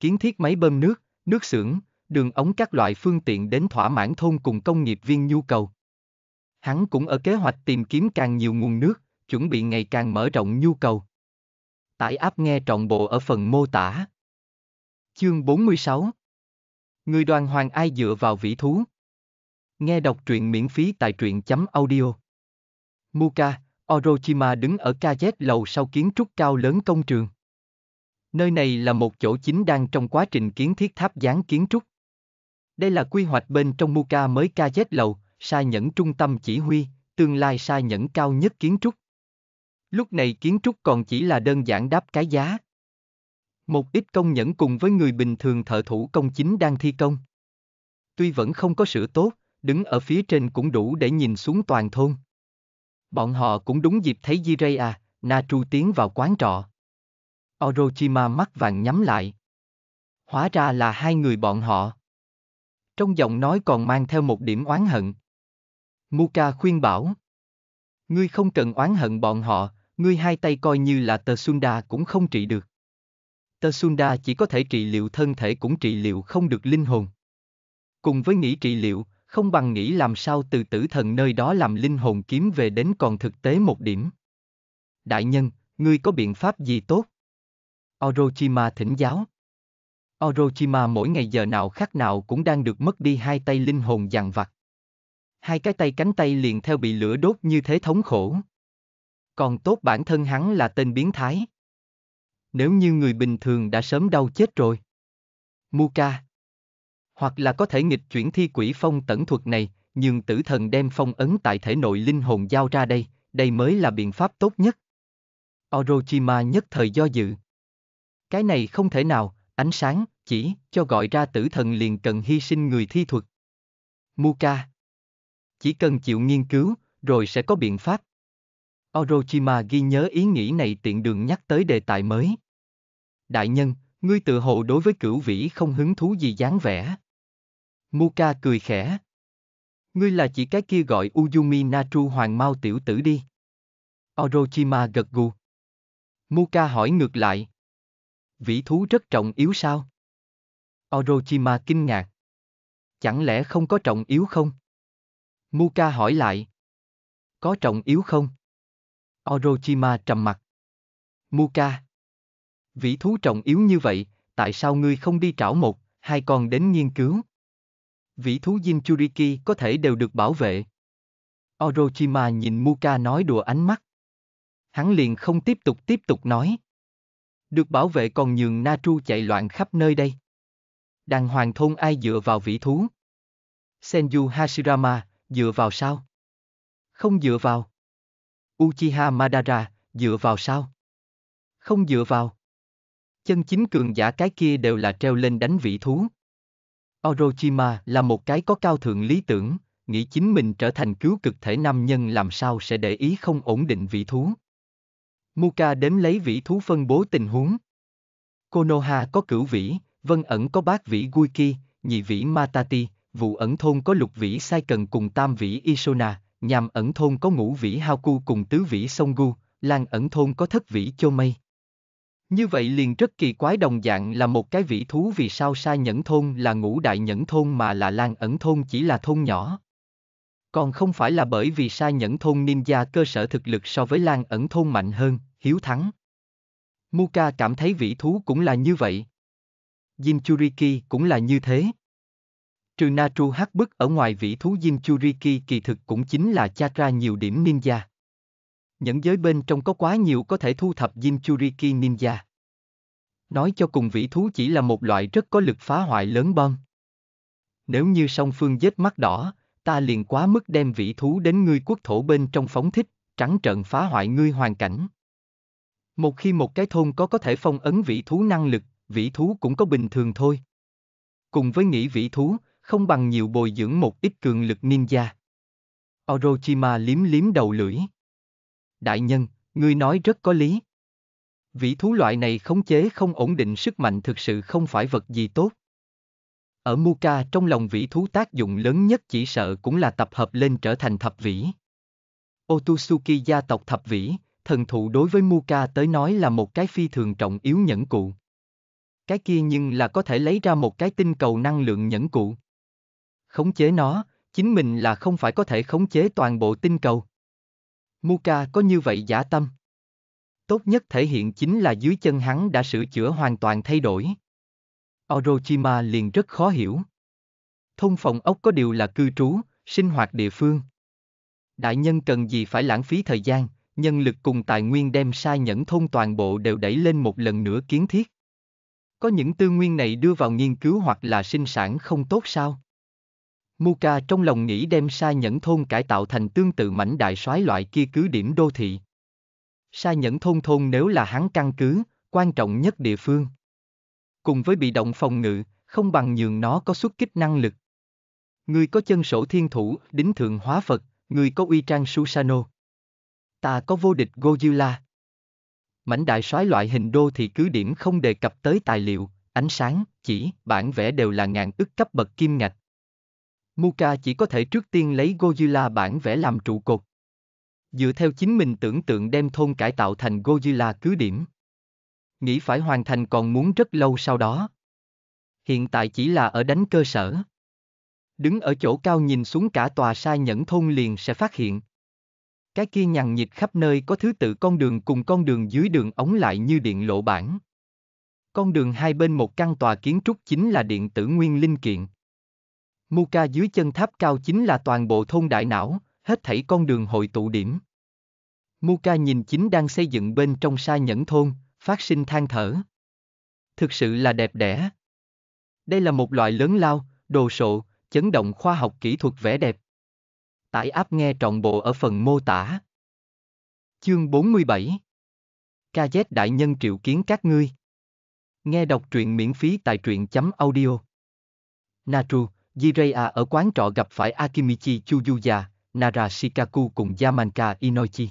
Kiến thiết máy bơm nước, nước xưởng, đường ống các loại phương tiện đến thỏa mãn thôn cùng công nghiệp viên nhu cầu. Hắn cũng ở kế hoạch tìm kiếm càng nhiều nguồn nước, chuẩn bị ngày càng mở rộng nhu cầu. Tải áp nghe trọn bộ ở phần mô tả. Chương 46 Người đoàn hoàng ai dựa vào vĩ thú? Nghe đọc truyện miễn phí tại truyện chấm audio. Muka, Orochima đứng ở KZ lầu sau kiến trúc cao lớn công trường. Nơi này là một chỗ chính đang trong quá trình kiến thiết tháp gián kiến trúc. Đây là quy hoạch bên trong Muka mới KZ lầu, sai nhẫn trung tâm chỉ huy, tương lai sai nhẫn cao nhất kiến trúc. Lúc này kiến trúc còn chỉ là đơn giản đáp cái giá. Một ít công nhẫn cùng với người bình thường thợ thủ công chính đang thi công. Tuy vẫn không có sửa tốt, đứng ở phía trên cũng đủ để nhìn xuống toàn thôn. Bọn họ cũng đúng dịp thấy Na Tru tiến vào quán trọ. Orochima mắt vàng nhắm lại. Hóa ra là hai người bọn họ. Trong giọng nói còn mang theo một điểm oán hận. Muka khuyên bảo. Ngươi không cần oán hận bọn họ, ngươi hai tay coi như là tờ Sunda cũng không trị được. Tờ Sunda chỉ có thể trị liệu thân thể cũng trị liệu không được linh hồn. Cùng với nghĩ trị liệu, không bằng nghĩ làm sao từ tử thần nơi đó làm linh hồn kiếm về đến còn thực tế một điểm. Đại nhân, ngươi có biện pháp gì tốt? Orochima thỉnh giáo. Orochima mỗi ngày giờ nào khác nào cũng đang được mất đi hai tay linh hồn dằn vặt. Hai cái tay cánh tay liền theo bị lửa đốt như thế thống khổ. Còn tốt bản thân hắn là tên biến thái. Nếu như người bình thường đã sớm đau chết rồi. Muka. Hoặc là có thể nghịch chuyển thi quỷ phong tẩn thuật này, nhưng tử thần đem phong ấn tại thể nội linh hồn giao ra đây, đây mới là biện pháp tốt nhất. Orochima nhất thời do dự. Cái này không thể nào, Ánh sáng, chỉ, cho gọi ra tử thần liền cần hy sinh người thi thuật. Muka Chỉ cần chịu nghiên cứu, rồi sẽ có biện pháp. Orochima ghi nhớ ý nghĩ này tiện đường nhắc tới đề tài mới. Đại nhân, ngươi tự hộ đối với cửu vĩ không hứng thú gì dáng vẻ. Muka cười khẽ. Ngươi là chỉ cái kia gọi Uzumi Natru Hoàng Mao tiểu tử đi. Orochima gật gù. Muka hỏi ngược lại. Vĩ thú rất trọng yếu sao? Orochima kinh ngạc. Chẳng lẽ không có trọng yếu không? Muka hỏi lại. Có trọng yếu không? Orochima trầm mặt. Muka. Vĩ thú trọng yếu như vậy, tại sao ngươi không đi trảo một, hai con đến nghiên cứu? Vĩ thú Jinchuriki có thể đều được bảo vệ. Orochima nhìn Muka nói đùa ánh mắt. Hắn liền không tiếp tục tiếp tục nói. Được bảo vệ còn nhường Na Tru chạy loạn khắp nơi đây. Đàng hoàng thôn ai dựa vào vĩ thú? Senju Hashirama, dựa vào sao? Không dựa vào. Uchiha Madara, dựa vào sao? Không dựa vào. Chân chính cường giả cái kia đều là treo lên đánh vĩ thú. Orochima là một cái có cao thượng lý tưởng, nghĩ chính mình trở thành cứu cực thể nam nhân làm sao sẽ để ý không ổn định vị thú. Muka đếm lấy vĩ thú phân bố tình huống. Konoha có cửu vĩ, Vân ẩn có bát vĩ Guiki, nhị vĩ Matati, vụ ẩn thôn có lục vĩ Sai Cần cùng tam vĩ Isona, nhàm ẩn thôn có ngũ vĩ Haku cùng tứ vĩ Songu, lan ẩn thôn có thất vĩ Chomei. Như vậy liền rất kỳ quái đồng dạng là một cái vĩ thú vì sao sai nhẫn thôn là ngũ đại nhẫn thôn mà là lan ẩn thôn chỉ là thôn nhỏ. Còn không phải là bởi vì sai nhẫn thôn ninja cơ sở thực lực so với lan ẩn thôn mạnh hơn, hiếu thắng. Muka cảm thấy vĩ thú cũng là như vậy. Jinchuriki cũng là như thế. Trừ Natru hắc bức ở ngoài vĩ thú Jinchuriki kỳ thực cũng chính là chakra nhiều điểm ninja. Những giới bên trong có quá nhiều có thể thu thập Jinchuriki ninja. Nói cho cùng vĩ thú chỉ là một loại rất có lực phá hoại lớn bom. Nếu như song phương giết mắt đỏ, ta liền quá mức đem vĩ thú đến ngươi quốc thổ bên trong phóng thích, trắng trợn phá hoại ngươi hoàn cảnh. Một khi một cái thôn có có thể phong ấn vị thú năng lực, vị thú cũng có bình thường thôi. Cùng với nghĩ vị thú, không bằng nhiều bồi dưỡng một ít cường lực ninja. Orochima liếm liếm đầu lưỡi. Đại nhân, ngươi nói rất có lý. Vị thú loại này khống chế không ổn định sức mạnh thực sự không phải vật gì tốt. Ở Muka trong lòng vị thú tác dụng lớn nhất chỉ sợ cũng là tập hợp lên trở thành thập vĩ. Otusuki gia tộc thập vĩ, thần thụ đối với Muka tới nói là một cái phi thường trọng yếu nhẫn cụ. Cái kia nhưng là có thể lấy ra một cái tinh cầu năng lượng nhẫn cụ. Khống chế nó, chính mình là không phải có thể khống chế toàn bộ tinh cầu. Muka có như vậy giả tâm. Tốt nhất thể hiện chính là dưới chân hắn đã sửa chữa hoàn toàn thay đổi. Orochima liền rất khó hiểu. Thôn phòng ốc có điều là cư trú, sinh hoạt địa phương. Đại nhân cần gì phải lãng phí thời gian, nhân lực cùng tài nguyên đem sai nhẫn thôn toàn bộ đều đẩy lên một lần nữa kiến thiết. Có những tư nguyên này đưa vào nghiên cứu hoặc là sinh sản không tốt sao? Muka trong lòng nghĩ đem sai nhẫn thôn cải tạo thành tương tự mảnh đại soái loại kia cứ điểm đô thị. Sai nhẫn thôn thôn nếu là hắn căn cứ, quan trọng nhất địa phương. Cùng với bị động phòng ngự, không bằng nhường nó có xuất kích năng lực. Người có chân sổ thiên thủ, đính thượng hóa Phật, người có uy trang Susano ta có vô địch Godzilla. Mảnh đại soái loại hình đô thì cứ điểm không đề cập tới tài liệu, ánh sáng, chỉ, bản vẽ đều là ngàn ức cấp bậc kim ngạch. Muka chỉ có thể trước tiên lấy Godzilla bản vẽ làm trụ cột. Dựa theo chính mình tưởng tượng đem thôn cải tạo thành Godzilla cứ điểm. Nghĩ phải hoàn thành còn muốn rất lâu sau đó. Hiện tại chỉ là ở đánh cơ sở. Đứng ở chỗ cao nhìn xuống cả tòa sai nhẫn thôn liền sẽ phát hiện, cái kia nhằn nhịt khắp nơi có thứ tự con đường cùng con đường dưới đường ống lại như điện lộ bản. Con đường hai bên một căn tòa kiến trúc chính là điện tử nguyên linh kiện. Muka dưới chân tháp cao chính là toàn bộ thôn đại não, hết thảy con đường hội tụ điểm. Muka nhìn chính đang xây dựng bên trong sa nhẫn thôn, phát sinh than thở. Thực sự là đẹp đẽ. Đây là một loại lớn lao, đồ sộ, chấn động khoa học kỹ thuật vẻ đẹp. Tải app nghe trọn bộ ở phần mô tả. Chương 47 KZ Đại Nhân Triệu Kiến Các Ngươi Nghe đọc truyện miễn phí tại truyện.audio Chấm Natru, Jiraiya ở quán trọ gặp phải Akimichi Chuyuya, Narashikaku cùng Yamanka Inoichi.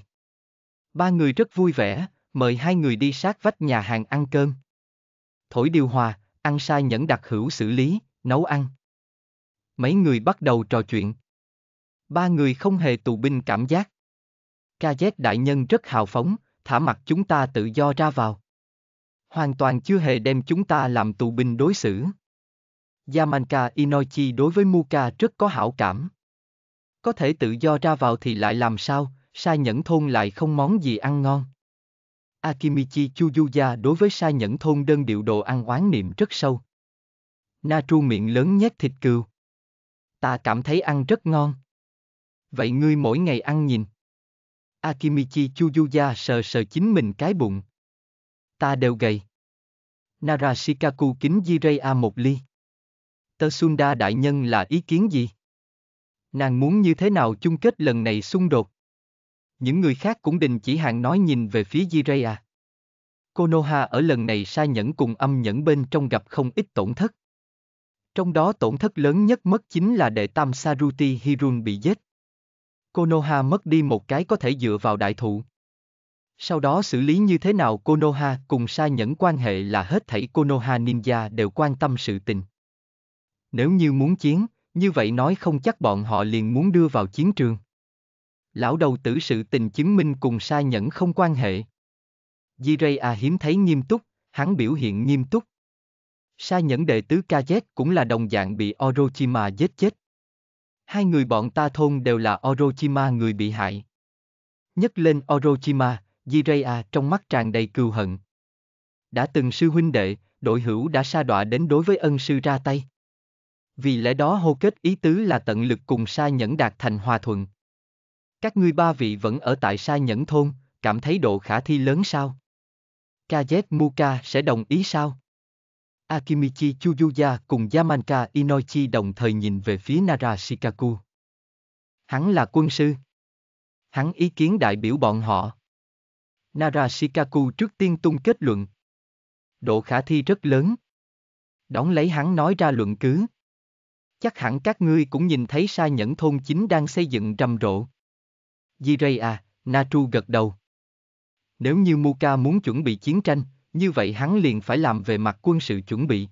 Ba người rất vui vẻ, mời hai người đi sát vách nhà hàng ăn cơm. Thổi điều hòa, ăn sai nhẫn đặc hữu xử lý, nấu ăn. Mấy người bắt đầu trò chuyện. Ba người không hề tù binh cảm giác. KZ đại nhân rất hào phóng, thả mặt chúng ta tự do ra vào. Hoàn toàn chưa hề đem chúng ta làm tù binh đối xử. Yamanka Inoichi đối với Muka rất có hảo cảm. Có thể tự do ra vào thì lại làm sao, sai nhẫn thôn lại không món gì ăn ngon. Akimichi Chujuya đối với sai nhẫn thôn đơn điệu đồ ăn oán niệm rất sâu. Natru miệng lớn nhét thịt cừu. Ta cảm thấy ăn rất ngon. Vậy ngươi mỗi ngày ăn nhìn. Akimichi Chujuya sờ sờ chính mình cái bụng. Ta đều gầy. Narashikaku kính Jirei một ly. Tơ đại nhân là ý kiến gì? Nàng muốn như thế nào chung kết lần này xung đột? Những người khác cũng đình chỉ hạn nói nhìn về phía Jirei Konoha ở lần này sai nhẫn cùng âm nhẫn bên trong gặp không ít tổn thất. Trong đó tổn thất lớn nhất mất chính là đệ tam Saruti Hirun bị giết. Konoha mất đi một cái có thể dựa vào đại thụ. Sau đó xử lý như thế nào Konoha cùng Sai nhẫn quan hệ là hết thảy Konoha ninja đều quan tâm sự tình. Nếu như muốn chiến, như vậy nói không chắc bọn họ liền muốn đưa vào chiến trường. Lão đầu tử sự tình chứng minh cùng Sai nhẫn không quan hệ. Jiraiya hiếm thấy nghiêm túc, hắn biểu hiện nghiêm túc. Sai nhẫn đệ tứ Kazet cũng là đồng dạng bị Orochima giết chết. Hai người bọn ta thôn đều là Orochima người bị hại. Nhấc lên Orochima, Jiraiya trong mắt tràn đầy cừu hận. Đã từng sư huynh đệ, đội hữu đã sa đọa đến đối với ân sư ra tay. Vì lẽ đó hô kết ý tứ là tận lực cùng sa nhẫn đạt thành hòa thuận. Các ngươi ba vị vẫn ở tại sa nhẫn thôn, cảm thấy độ khả thi lớn sao? Kajet Muka sẽ đồng ý sao? Akimichi Chujuya cùng Yamanka Inoichi đồng thời nhìn về phía Narashikaku. Hắn là quân sư. Hắn ý kiến đại biểu bọn họ. Narashikaku trước tiên tung kết luận. Độ khả thi rất lớn. Đón lấy hắn nói ra luận cứ. Chắc hẳn các ngươi cũng nhìn thấy sai nhẫn thôn chính đang xây dựng rầm rộ. Jiraiya, à, gật đầu. Nếu như Muka muốn chuẩn bị chiến tranh, như vậy hắn liền phải làm về mặt quân sự chuẩn bị.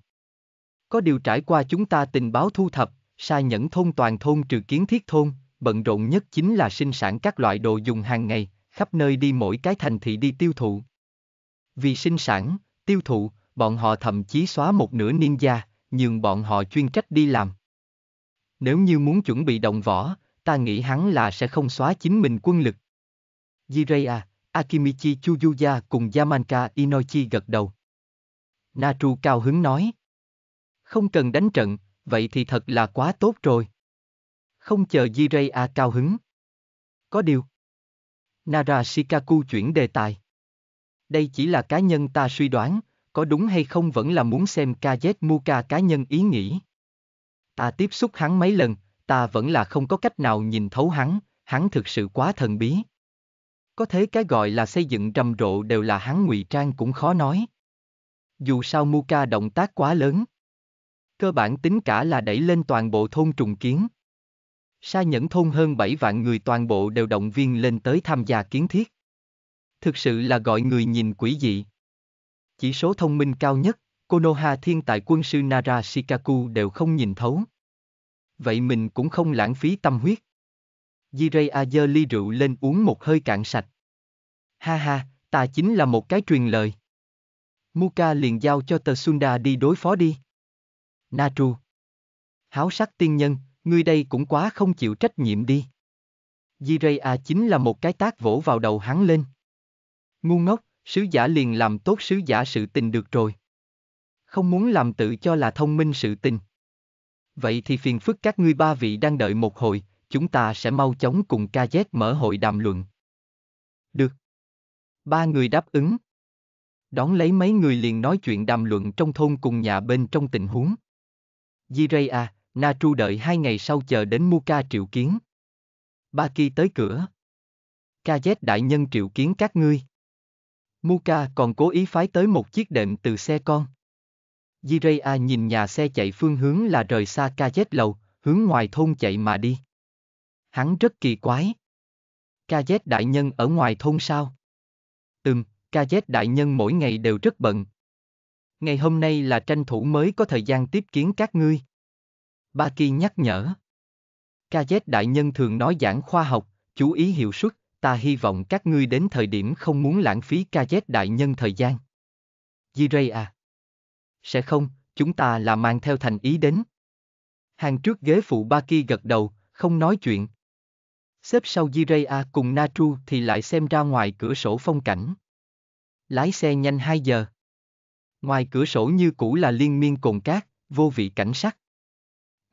Có điều trải qua chúng ta tình báo thu thập, sai nhẫn thôn toàn thôn trừ kiến thiết thôn, bận rộn nhất chính là sinh sản các loại đồ dùng hàng ngày, khắp nơi đi mỗi cái thành thị đi tiêu thụ. Vì sinh sản, tiêu thụ, bọn họ thậm chí xóa một nửa niên gia, nhường bọn họ chuyên trách đi làm. Nếu như muốn chuẩn bị động võ, ta nghĩ hắn là sẽ không xóa chính mình quân lực. Jirei à, Akimichi Chujuya cùng Yamanka Inoichi gật đầu. Natru cao hứng nói. Không cần đánh trận, vậy thì thật là quá tốt rồi. Không chờ Jiraiya cao hứng. Có điều. Nara Shikaku chuyển đề tài. Đây chỉ là cá nhân ta suy đoán, có đúng hay không vẫn là muốn xem KZ Muka cá nhân ý nghĩ. Ta tiếp xúc hắn mấy lần, ta vẫn là không có cách nào nhìn thấu hắn, hắn thực sự quá thần bí. Có thế cái gọi là xây dựng rầm rộ đều là hắn ngụy trang cũng khó nói. Dù sao Muka động tác quá lớn. Cơ bản tính cả là đẩy lên toàn bộ thôn trùng kiến. Sa nhẫn thôn hơn 7 vạn người toàn bộ đều động viên lên tới tham gia kiến thiết. Thực sự là gọi người nhìn quỷ dị. Chỉ số thông minh cao nhất, Konoha thiên tài quân sư Nara đều không nhìn thấu. Vậy mình cũng không lãng phí tâm huyết. Jiraya dơ ly rượu lên uống một hơi cạn sạch. Ha ha, ta chính là một cái truyền lời. Muka liền giao cho tờ Sunda đi đối phó đi. Natru. Háo sắc tiên nhân, ngươi đây cũng quá không chịu trách nhiệm đi. Jiraya chính là một cái tác vỗ vào đầu hắn lên. Ngu ngốc, sứ giả liền làm tốt sứ giả sự tình được rồi. Không muốn làm tự cho là thông minh sự tình. Vậy thì phiền phức các ngươi ba vị đang đợi một hồi, chúng ta sẽ mau chóng cùng KZ mở hội đàm luận. Được. Ba người đáp ứng. Đón lấy mấy người liền nói chuyện đàm luận trong thôn cùng nhà bên trong tình huống. Jiraya, Natru đợi hai ngày sau chờ đến Muka triệu kiến. Ba ki tới cửa. KZ đại nhân triệu kiến các ngươi. Muka còn cố ý phái tới một chiếc đệm từ xe con. Jiraya nhìn nhà xe chạy phương hướng là rời xa KZ lầu, hướng ngoài thôn chạy mà đi. Hắn rất kỳ quái. Ca KZ đại nhân ở ngoài thôn sao? Ừm, KZ đại nhân mỗi ngày đều rất bận. Ngày hôm nay là tranh thủ mới có thời gian tiếp kiến các ngươi. Ba Kỳ nhắc nhở. Ca KZ đại nhân thường nói giảng khoa học, chú ý hiệu suất, ta hy vọng các ngươi đến thời điểm không muốn lãng phí ca KZ đại nhân thời gian. Jiray à? Sẽ không, chúng ta là mang theo thành ý đến. Hàng trước ghế phụ Ba Kỳ gật đầu, không nói chuyện, Xếp sau Jiraiya cùng Natru thì lại xem ra ngoài cửa sổ phong cảnh. Lái xe nhanh 2 giờ. Ngoài cửa sổ như cũ là liên miên cồn cát, vô vị cảnh sắc.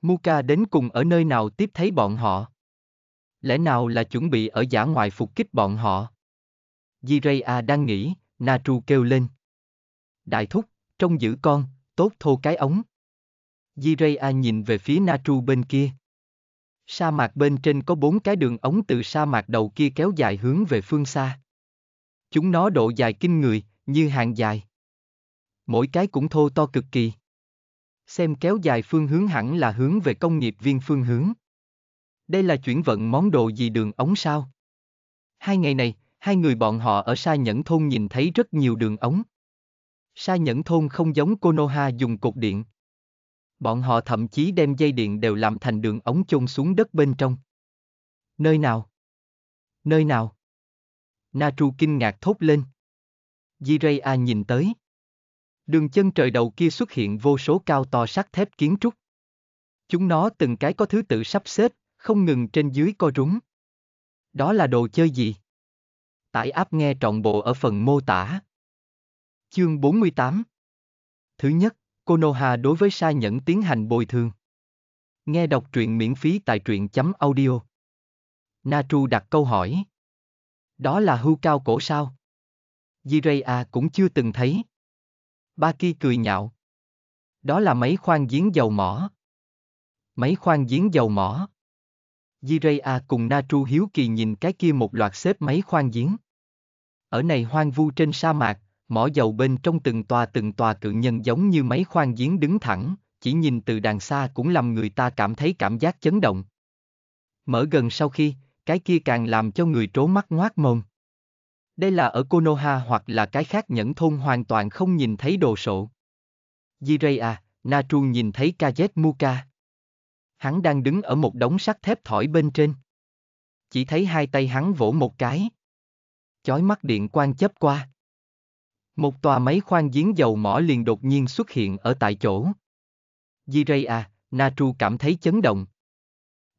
Muka đến cùng ở nơi nào tiếp thấy bọn họ? Lẽ nào là chuẩn bị ở giả ngoại phục kích bọn họ? Jiraiya đang nghĩ, Natru kêu lên. Đại thúc, trông giữ con, tốt thô cái ống. Jiraiya nhìn về phía Natru bên kia. Sa mạc bên trên có bốn cái đường ống từ sa mạc đầu kia kéo dài hướng về phương xa. Chúng nó độ dài kinh người, như hàng dài. Mỗi cái cũng thô to cực kỳ. Xem kéo dài phương hướng hẳn là hướng về công nghiệp viên phương hướng. Đây là chuyển vận món đồ gì đường ống sao? Hai ngày này, hai người bọn họ ở Sa Nhẫn Thôn nhìn thấy rất nhiều đường ống. Sa Nhẫn Thôn không giống Konoha dùng cột điện, Bọn họ thậm chí đem dây điện đều làm thành đường ống chôn xuống đất bên trong. Nơi nào? Nơi nào? Natru kinh ngạc thốt lên. Jiraiya nhìn tới. Đường chân trời đầu kia xuất hiện vô số cao to sắt thép kiến trúc. Chúng nó từng cái có thứ tự sắp xếp, không ngừng trên dưới co rúng. Đó là đồ chơi gì? Tải áp nghe trọn bộ ở phần mô tả. Chương 48 Thứ nhất Konoha đối với sai nhẫn tiến hành bồi thường. Nghe đọc truyện miễn phí tại truyện chấm audio. Natru đặt câu hỏi. Đó là hưu cao cổ sao? Jiraiya cũng chưa từng thấy. Baki cười nhạo. Đó là mấy khoan giếng dầu mỏ. Mấy khoan giếng dầu mỏ. Jiraiya cùng Natru hiếu kỳ nhìn cái kia một loạt xếp mấy khoan giếng. Ở này hoang vu trên sa mạc, Mỏ dầu bên trong từng tòa từng tòa cự nhân giống như mấy khoang giếng đứng thẳng, chỉ nhìn từ đàng xa cũng làm người ta cảm thấy cảm giác chấn động. Mở gần sau khi, cái kia càng làm cho người trố mắt ngoác mồm. Đây là ở Konoha hoặc là cái khác nhẫn thôn hoàn toàn không nhìn thấy đồ sộ. Jiraiya, Natru nhìn thấy Kajet Muka. Hắn đang đứng ở một đống sắt thép thỏi bên trên. Chỉ thấy hai tay hắn vỗ một cái. Chói mắt điện quang chớp qua. Một tòa máy khoan giếng dầu mỏ liền đột nhiên xuất hiện ở tại chỗ. Jiraiya, Natru cảm thấy chấn động.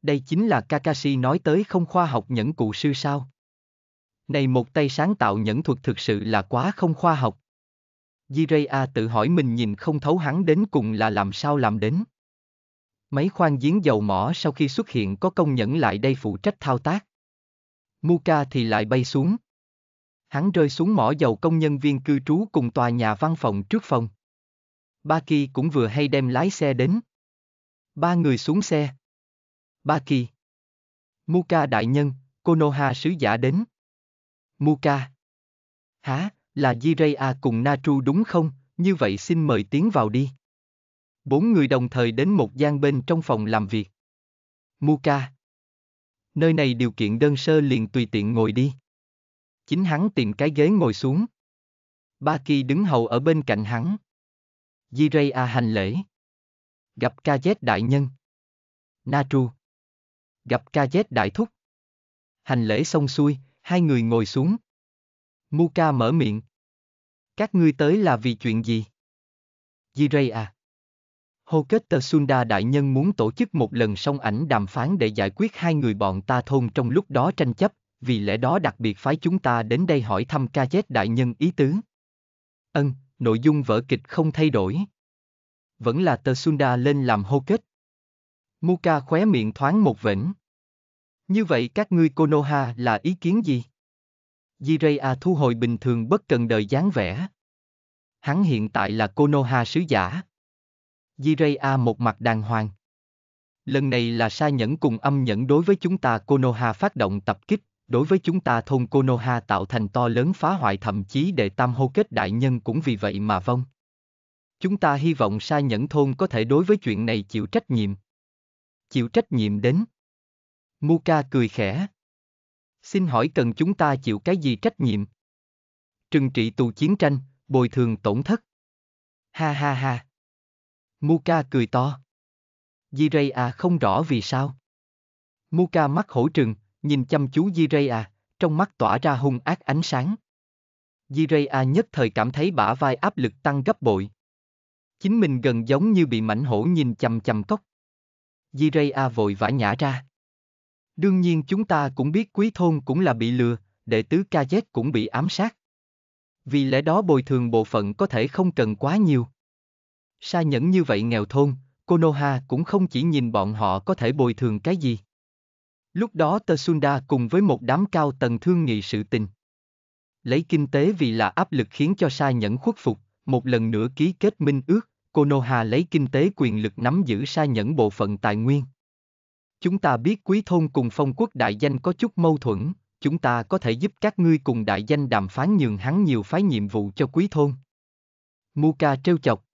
Đây chính là Kakashi nói tới không khoa học nhẫn cụ sư sao. Này một tay sáng tạo nhẫn thuật thực sự là quá không khoa học. Jiraiya tự hỏi mình nhìn không thấu hắn đến cùng là làm sao làm đến. Máy khoan giếng dầu mỏ sau khi xuất hiện có công nhẫn lại đây phụ trách thao tác. Muka thì lại bay xuống. Hắn rơi xuống mỏ dầu công nhân viên cư trú cùng tòa nhà văn phòng trước phòng. Ba Kỳ cũng vừa hay đem lái xe đến. Ba người xuống xe. Ba Kỳ. Muka đại nhân, Konoha sứ giả đến. Muka. Hả, là Jiraiya cùng Natru đúng không, như vậy xin mời tiến vào đi. Bốn người đồng thời đến một gian bên trong phòng làm việc. Muka. Nơi này điều kiện đơn sơ liền tùy tiện ngồi đi chính hắn tìm cái ghế ngồi xuống. Ba Kỳ đứng hầu ở bên cạnh hắn. Di Ray A hành lễ. Gặp Kazet đại nhân. Na Tru. Gặp Kazet đại thúc. Hành lễ xong xuôi, hai người ngồi xuống. Muka mở miệng. Các ngươi tới là vì chuyện gì? Di Ray A. Hô kết tờ Sunda đại nhân muốn tổ chức một lần song ảnh đàm phán để giải quyết hai người bọn ta thôn trong lúc đó tranh chấp, vì lẽ đó đặc biệt phái chúng ta đến đây hỏi thăm ca chết đại nhân ý tứ. Ân, nội dung vở kịch không thay đổi. Vẫn là tờ Sunda lên làm hô kết. Muka khóe miệng thoáng một vểnh. Như vậy các ngươi Konoha là ý kiến gì? Jiraiya thu hồi bình thường bất cần đời dáng vẻ. Hắn hiện tại là Konoha sứ giả. Jiraiya một mặt đàng hoàng. Lần này là sai nhẫn cùng âm nhẫn đối với chúng ta Konoha phát động tập kích, đối với chúng ta thôn Konoha tạo thành to lớn phá hoại thậm chí đệ tam hô kết đại nhân cũng vì vậy mà vong. Chúng ta hy vọng sai nhẫn thôn có thể đối với chuyện này chịu trách nhiệm. Chịu trách nhiệm đến. Muka cười khẽ. Xin hỏi cần chúng ta chịu cái gì trách nhiệm? Trừng trị tù chiến tranh, bồi thường tổn thất. Ha ha ha. Muka cười to. Jiraiya không rõ vì sao. Muka mắt hổ trừng, Nhìn chăm chú Jiraiya, trong mắt tỏa ra hung ác ánh sáng. Jiraiya nhất thời cảm thấy bả vai áp lực tăng gấp bội. Chính mình gần giống như bị mảnh hổ nhìn chằm chằm cốc. Jiraiya vội vã nhả ra. Đương nhiên chúng ta cũng biết quý thôn cũng là bị lừa, đệ tứ ca chết cũng bị ám sát. Vì lẽ đó bồi thường bộ phận có thể không cần quá nhiều. Sa nhẫn như vậy nghèo thôn, Konoha cũng không chỉ nhìn bọn họ có thể bồi thường cái gì. Lúc đó Tsunda cùng với một đám cao tầng thương nghị sự tình. Lấy kinh tế vì là áp lực khiến cho Sai Nhẫn khuất phục, một lần nữa ký kết minh ước, Konoha lấy kinh tế quyền lực nắm giữ Sai Nhẫn bộ phận tài nguyên. Chúng ta biết quý thôn cùng phong quốc đại danh có chút mâu thuẫn, chúng ta có thể giúp các ngươi cùng đại danh đàm phán nhường hắn nhiều phái nhiệm vụ cho quý thôn. Muka trêu chọc.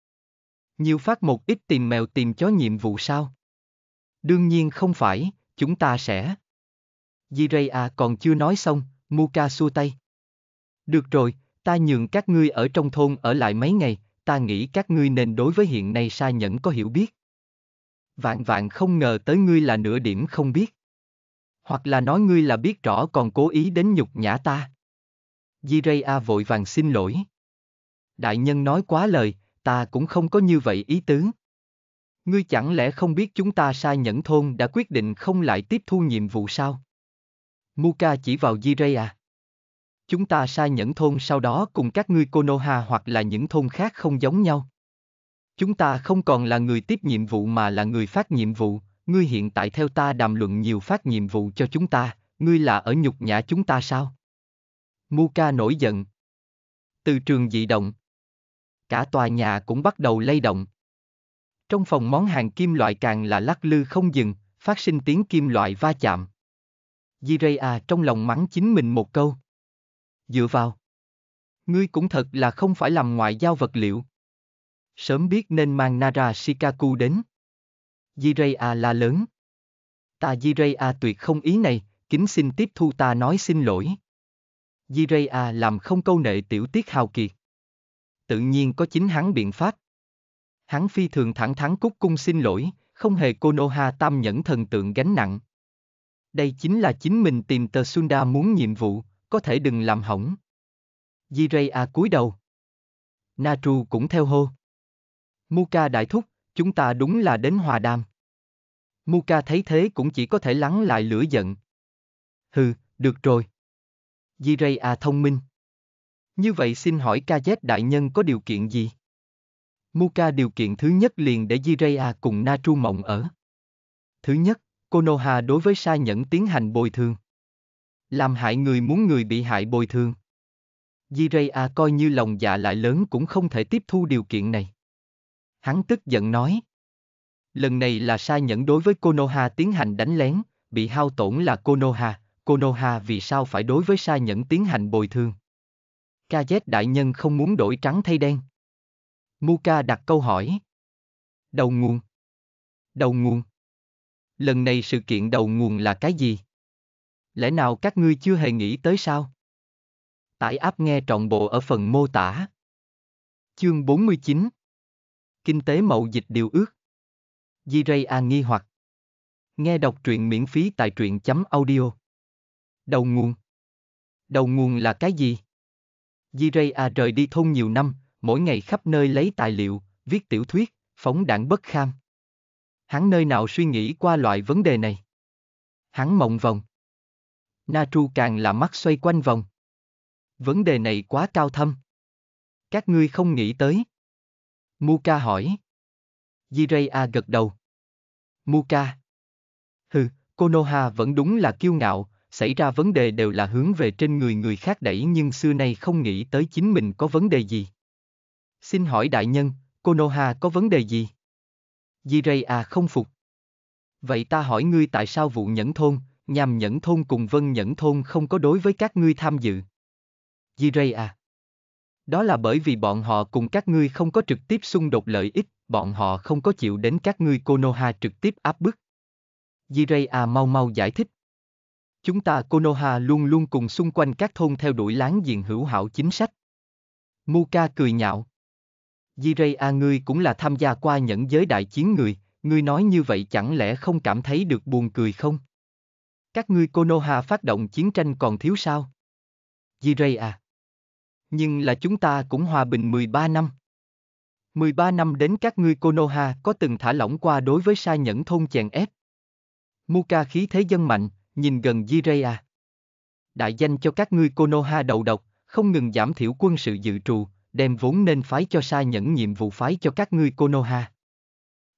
Nhiều phát một ít tìm mèo tìm chó nhiệm vụ sao? Đương nhiên không phải, chúng ta sẽ... Jiraiya còn chưa nói xong, Muka xua tay. Được rồi, ta nhường các ngươi ở trong thôn ở lại mấy ngày, ta nghĩ các ngươi nên đối với hiện nay sa nhẫn có hiểu biết. Vạn vạn không ngờ tới ngươi là nửa điểm không biết. Hoặc là nói ngươi là biết rõ còn cố ý đến nhục nhã ta. Jiraiya vội vàng xin lỗi. Đại nhân nói quá lời, ta cũng không có như vậy ý tứ. Ngươi chẳng lẽ không biết chúng ta sai nhẫn thôn đã quyết định không lại tiếp thu nhiệm vụ sao? Muka chỉ vào Jirei Chúng ta sai nhẫn thôn sau đó cùng các ngươi Konoha hoặc là những thôn khác không giống nhau. Chúng ta không còn là người tiếp nhiệm vụ mà là người phát nhiệm vụ, ngươi hiện tại theo ta đàm luận nhiều phát nhiệm vụ cho chúng ta, ngươi là ở nhục nhã chúng ta sao? Muka nổi giận. Từ trường dị động. Cả tòa nhà cũng bắt đầu lay động. Trong phòng món hàng kim loại càng là lắc lư không dừng, phát sinh tiếng kim loại va chạm. Jiraiya trong lòng mắng chính mình một câu. Dựa vào. Ngươi cũng thật là không phải làm ngoại giao vật liệu. Sớm biết nên mang Nara Shikaku đến. Jiraiya la lớn. Ta Jiraiya tuyệt không ý này, kính xin tiếp thu ta nói xin lỗi. Jiraiya làm không câu nệ tiểu tiết hào kiệt. Tự nhiên có chính hắn biện pháp. Hắn phi thường thẳng thắn cúc cung xin lỗi, không hề Konoha tam nhẫn thần tượng gánh nặng. Đây chính là chính mình tìm tờ Sunda muốn nhiệm vụ, có thể đừng làm hỏng. Jiraiya cúi đầu. Natru cũng theo hô. Muka đại thúc, chúng ta đúng là đến hòa đàm. Muka thấy thế cũng chỉ có thể lắng lại lửa giận. Hừ, được rồi. Jiraiya thông minh. Như vậy xin hỏi KZ đại nhân có điều kiện gì? Muka điều kiện thứ nhất liền để Jiraiya cùng Natru mộng ở. Thứ nhất, Konoha đối với Sai Nhẫn tiến hành bồi thường. Làm hại người muốn người bị hại bồi thường. Jiraiya coi như lòng dạ lại lớn cũng không thể tiếp thu điều kiện này. Hắn tức giận nói. Lần này là Sai Nhẫn đối với Konoha tiến hành đánh lén, bị hao tổn là Konoha, Konoha vì sao phải đối với Sai Nhẫn tiến hành bồi thường. KZ đại nhân không muốn đổi trắng thay đen. Muka đặt câu hỏi. Đầu nguồn. Đầu nguồn. Lần này sự kiện đầu nguồn là cái gì? Lẽ nào các ngươi chưa hề nghĩ tới sao? Tải áp nghe trọn bộ ở phần mô tả. Chương 49 Kinh tế mậu dịch điều ước Di A nghi hoặc Nghe đọc truyện miễn phí tại truyện chấm audio Đầu nguồn Đầu nguồn là cái gì? Di A rời đi thôn nhiều năm, mỗi ngày khắp nơi lấy tài liệu, viết tiểu thuyết, phóng đảng bất kham. Hắn nơi nào suy nghĩ qua loại vấn đề này? Hắn mộng vòng. Na Tru càng là mắt xoay quanh vòng. Vấn đề này quá cao thâm. Các ngươi không nghĩ tới. Muka hỏi. Jiraiya gật đầu. Muka. Hừ, Konoha vẫn đúng là kiêu ngạo, xảy ra vấn đề đều là hướng về trên người người khác đẩy nhưng xưa nay không nghĩ tới chính mình có vấn đề gì xin hỏi đại nhân, Konoha có vấn đề gì? Jiraiya không phục. Vậy ta hỏi ngươi tại sao vụ nhẫn thôn, nhằm nhẫn thôn cùng vân nhẫn thôn không có đối với các ngươi tham dự? Jiraiya Đó là bởi vì bọn họ cùng các ngươi không có trực tiếp xung đột lợi ích, bọn họ không có chịu đến các ngươi Konoha trực tiếp áp bức. Jiraiya mau mau giải thích. Chúng ta Konoha luôn luôn cùng xung quanh các thôn theo đuổi láng giềng hữu hảo chính sách. Muka cười nhạo, Di A ngươi cũng là tham gia qua những giới đại chiến người, ngươi nói như vậy chẳng lẽ không cảm thấy được buồn cười không? Các ngươi Konoha phát động chiến tranh còn thiếu sao? Di Rây Nhưng là chúng ta cũng hòa bình 13 năm. 13 năm đến các ngươi Konoha có từng thả lỏng qua đối với sai nhẫn thôn chèn ép. Muka khí thế dân mạnh, nhìn gần Jirei à. Đại danh cho các ngươi Konoha đầu độc, không ngừng giảm thiểu quân sự dự trù, đem vốn nên phái cho Sa Nhẫn nhiệm vụ phái cho các ngươi Konoha.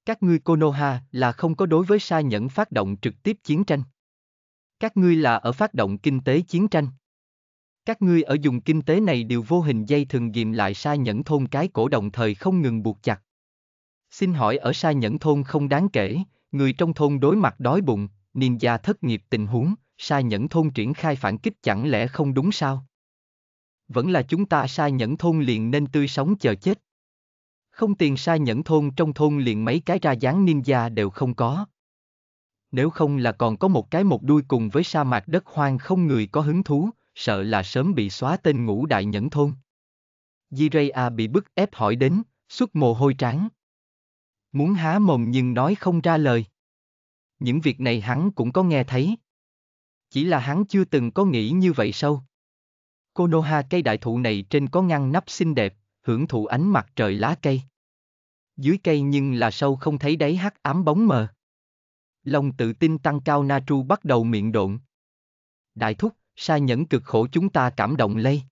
Các ngươi Konoha là không có đối với Sa Nhẫn phát động trực tiếp chiến tranh. Các ngươi là ở phát động kinh tế chiến tranh. Các ngươi ở dùng kinh tế này đều vô hình dây thường ghim lại Sa Nhẫn thôn cái cổ đồng thời không ngừng buộc chặt. Xin hỏi ở Sa Nhẫn thôn không đáng kể, người trong thôn đối mặt đói bụng, niên gia thất nghiệp tình huống, Sa Nhẫn thôn triển khai phản kích chẳng lẽ không đúng sao? vẫn là chúng ta sai nhẫn thôn liền nên tươi sống chờ chết. Không tiền sai nhẫn thôn trong thôn liền mấy cái ra dáng ninja đều không có. Nếu không là còn có một cái một đuôi cùng với sa mạc đất hoang không người có hứng thú, sợ là sớm bị xóa tên ngũ đại nhẫn thôn. Jiraiya bị bức ép hỏi đến, suốt mồ hôi trắng Muốn há mồm nhưng nói không ra lời. Những việc này hắn cũng có nghe thấy. Chỉ là hắn chưa từng có nghĩ như vậy sâu. Konoha cây đại thụ này trên có ngăn nắp xinh đẹp, hưởng thụ ánh mặt trời lá cây. Dưới cây nhưng là sâu không thấy đáy hắc ám bóng mờ. Lòng tự tin tăng cao Natru bắt đầu miệng độn. Đại thúc, sai nhẫn cực khổ chúng ta cảm động lây.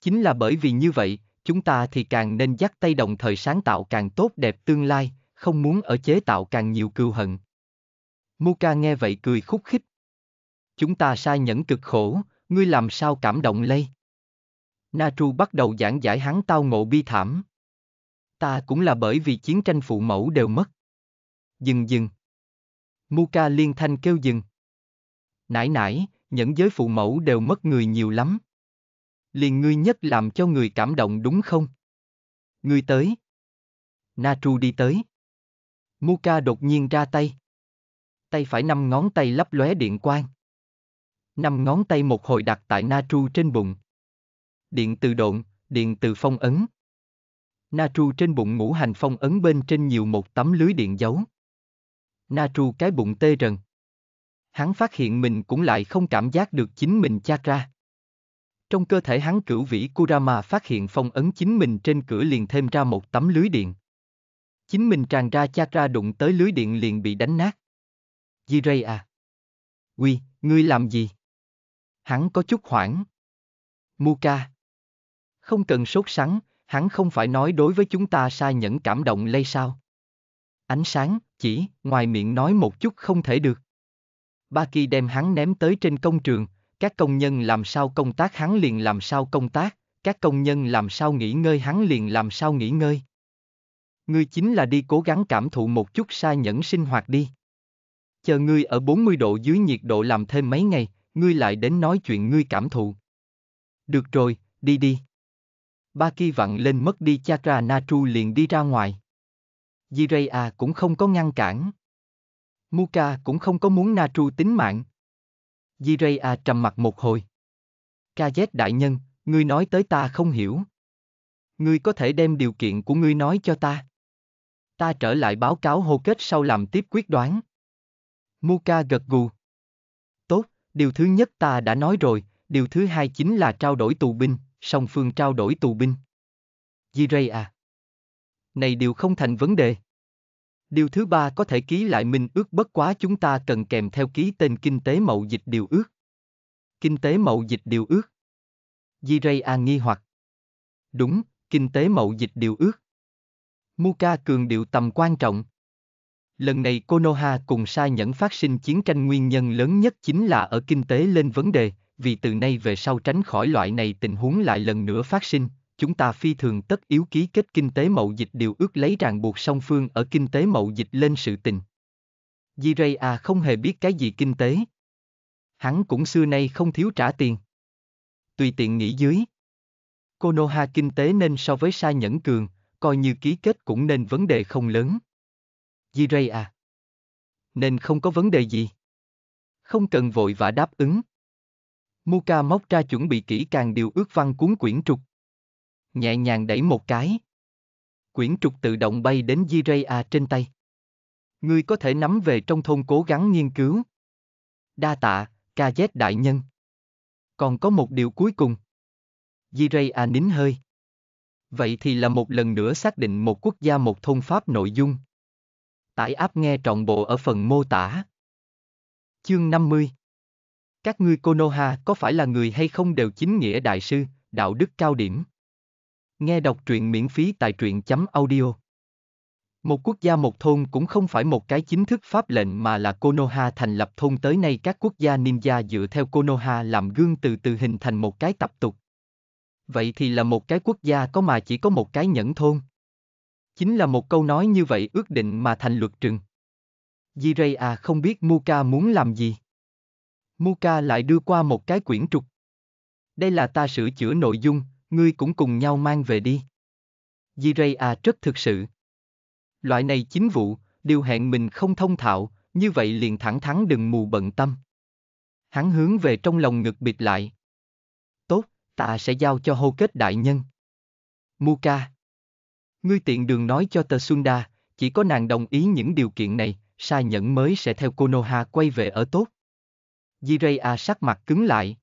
Chính là bởi vì như vậy, chúng ta thì càng nên dắt tay đồng thời sáng tạo càng tốt đẹp tương lai, không muốn ở chế tạo càng nhiều cừu hận. Muka nghe vậy cười khúc khích. Chúng ta sai nhẫn cực khổ, ngươi làm sao cảm động lây? Natru bắt đầu giảng giải hắn tao ngộ bi thảm. Ta cũng là bởi vì chiến tranh phụ mẫu đều mất. Dừng dừng. Muka liên thanh kêu dừng. Nãi nãi, những giới phụ mẫu đều mất người nhiều lắm. Liền ngươi nhất làm cho người cảm động đúng không? Ngươi tới. Natru đi tới. Muka đột nhiên ra tay. Tay phải năm ngón tay lấp lóe điện quang năm ngón tay một hồi đặt tại Na Tru trên bụng. Điện từ độn, điện từ phong ấn. Na Tru trên bụng ngũ hành phong ấn bên trên nhiều một tấm lưới điện giấu. Na Tru cái bụng tê rần. Hắn phát hiện mình cũng lại không cảm giác được chính mình chát ra. Trong cơ thể hắn cửu vĩ Kurama phát hiện phong ấn chính mình trên cửa liền thêm ra một tấm lưới điện. Chính mình tràn ra chát ra đụng tới lưới điện liền bị đánh nát. Jirei à? Quy, ngươi làm gì? hắn có chút hoảng. Muka. Không cần sốt sắng, hắn không phải nói đối với chúng ta sai nhẫn cảm động lây sao. Ánh sáng, chỉ, ngoài miệng nói một chút không thể được. Ba kỳ đem hắn ném tới trên công trường, các công nhân làm sao công tác hắn liền làm sao công tác, các công nhân làm sao nghỉ ngơi hắn liền làm sao nghỉ ngơi. Ngươi chính là đi cố gắng cảm thụ một chút sai nhẫn sinh hoạt đi. Chờ ngươi ở 40 độ dưới nhiệt độ làm thêm mấy ngày, ngươi lại đến nói chuyện ngươi cảm thụ. Được rồi, đi đi. Ba kỳ vặn lên mất đi chakra Natru liền đi ra ngoài. Jiraya cũng không có ngăn cản. Muka cũng không có muốn Natru tính mạng. Jiraya trầm mặt một hồi. Kazet đại nhân, ngươi nói tới ta không hiểu. Ngươi có thể đem điều kiện của ngươi nói cho ta. Ta trở lại báo cáo hô kết sau làm tiếp quyết đoán. Muka gật gù. Điều thứ nhất ta đã nói rồi, điều thứ hai chính là trao đổi tù binh, song phương trao đổi tù binh. Jiray à. Này điều không thành vấn đề. Điều thứ ba có thể ký lại minh ước bất quá chúng ta cần kèm theo ký tên kinh tế mậu dịch điều ước. Kinh tế mậu dịch điều ước. Jiray à nghi hoặc. Đúng, kinh tế mậu dịch điều ước. Muka cường điệu tầm quan trọng. Lần này Konoha cùng Sai Nhẫn phát sinh chiến tranh nguyên nhân lớn nhất chính là ở kinh tế lên vấn đề, vì từ nay về sau tránh khỏi loại này tình huống lại lần nữa phát sinh, chúng ta phi thường tất yếu ký kết kinh tế mậu dịch điều ước lấy ràng buộc song phương ở kinh tế mậu dịch lên sự tình. Jiraiya không hề biết cái gì kinh tế. Hắn cũng xưa nay không thiếu trả tiền. Tùy tiện nghĩ dưới. Konoha kinh tế nên so với Sai Nhẫn Cường, coi như ký kết cũng nên vấn đề không lớn. Giray à. Nên không có vấn đề gì. Không cần vội vã đáp ứng. Muka móc ra chuẩn bị kỹ càng điều ước văn cuốn quyển trục. Nhẹ nhàng đẩy một cái. Quyển trục tự động bay đến Jiraiya trên tay. Ngươi có thể nắm về trong thôn cố gắng nghiên cứu. Đa tạ, KZ đại nhân. Còn có một điều cuối cùng. Jiraiya nín hơi. Vậy thì là một lần nữa xác định một quốc gia một thôn pháp nội dung, Tải app nghe trọn bộ ở phần mô tả. Chương 50 Các ngươi Konoha có phải là người hay không đều chính nghĩa đại sư, đạo đức cao điểm. Nghe đọc truyện miễn phí tại truyện chấm audio. Một quốc gia một thôn cũng không phải một cái chính thức pháp lệnh mà là Konoha thành lập thôn tới nay các quốc gia ninja dựa theo Konoha làm gương từ từ hình thành một cái tập tục. Vậy thì là một cái quốc gia có mà chỉ có một cái nhẫn thôn. Chính là một câu nói như vậy ước định mà thành luật trừng. Jirei à không biết Muka muốn làm gì. Muka lại đưa qua một cái quyển trục. Đây là ta sửa chữa nội dung, ngươi cũng cùng nhau mang về đi. Jirei à rất thực sự. Loại này chính vụ, điều hẹn mình không thông thạo, như vậy liền thẳng thắn đừng mù bận tâm. Hắn hướng về trong lòng ngực bịt lại. Tốt, ta sẽ giao cho hô kết đại nhân. Muka. Ngươi tiện đường nói cho tờ Sunda, chỉ có nàng đồng ý những điều kiện này, Sai Nhẫn mới sẽ theo Konoha quay về ở tốt. Jiraiya sắc mặt cứng lại.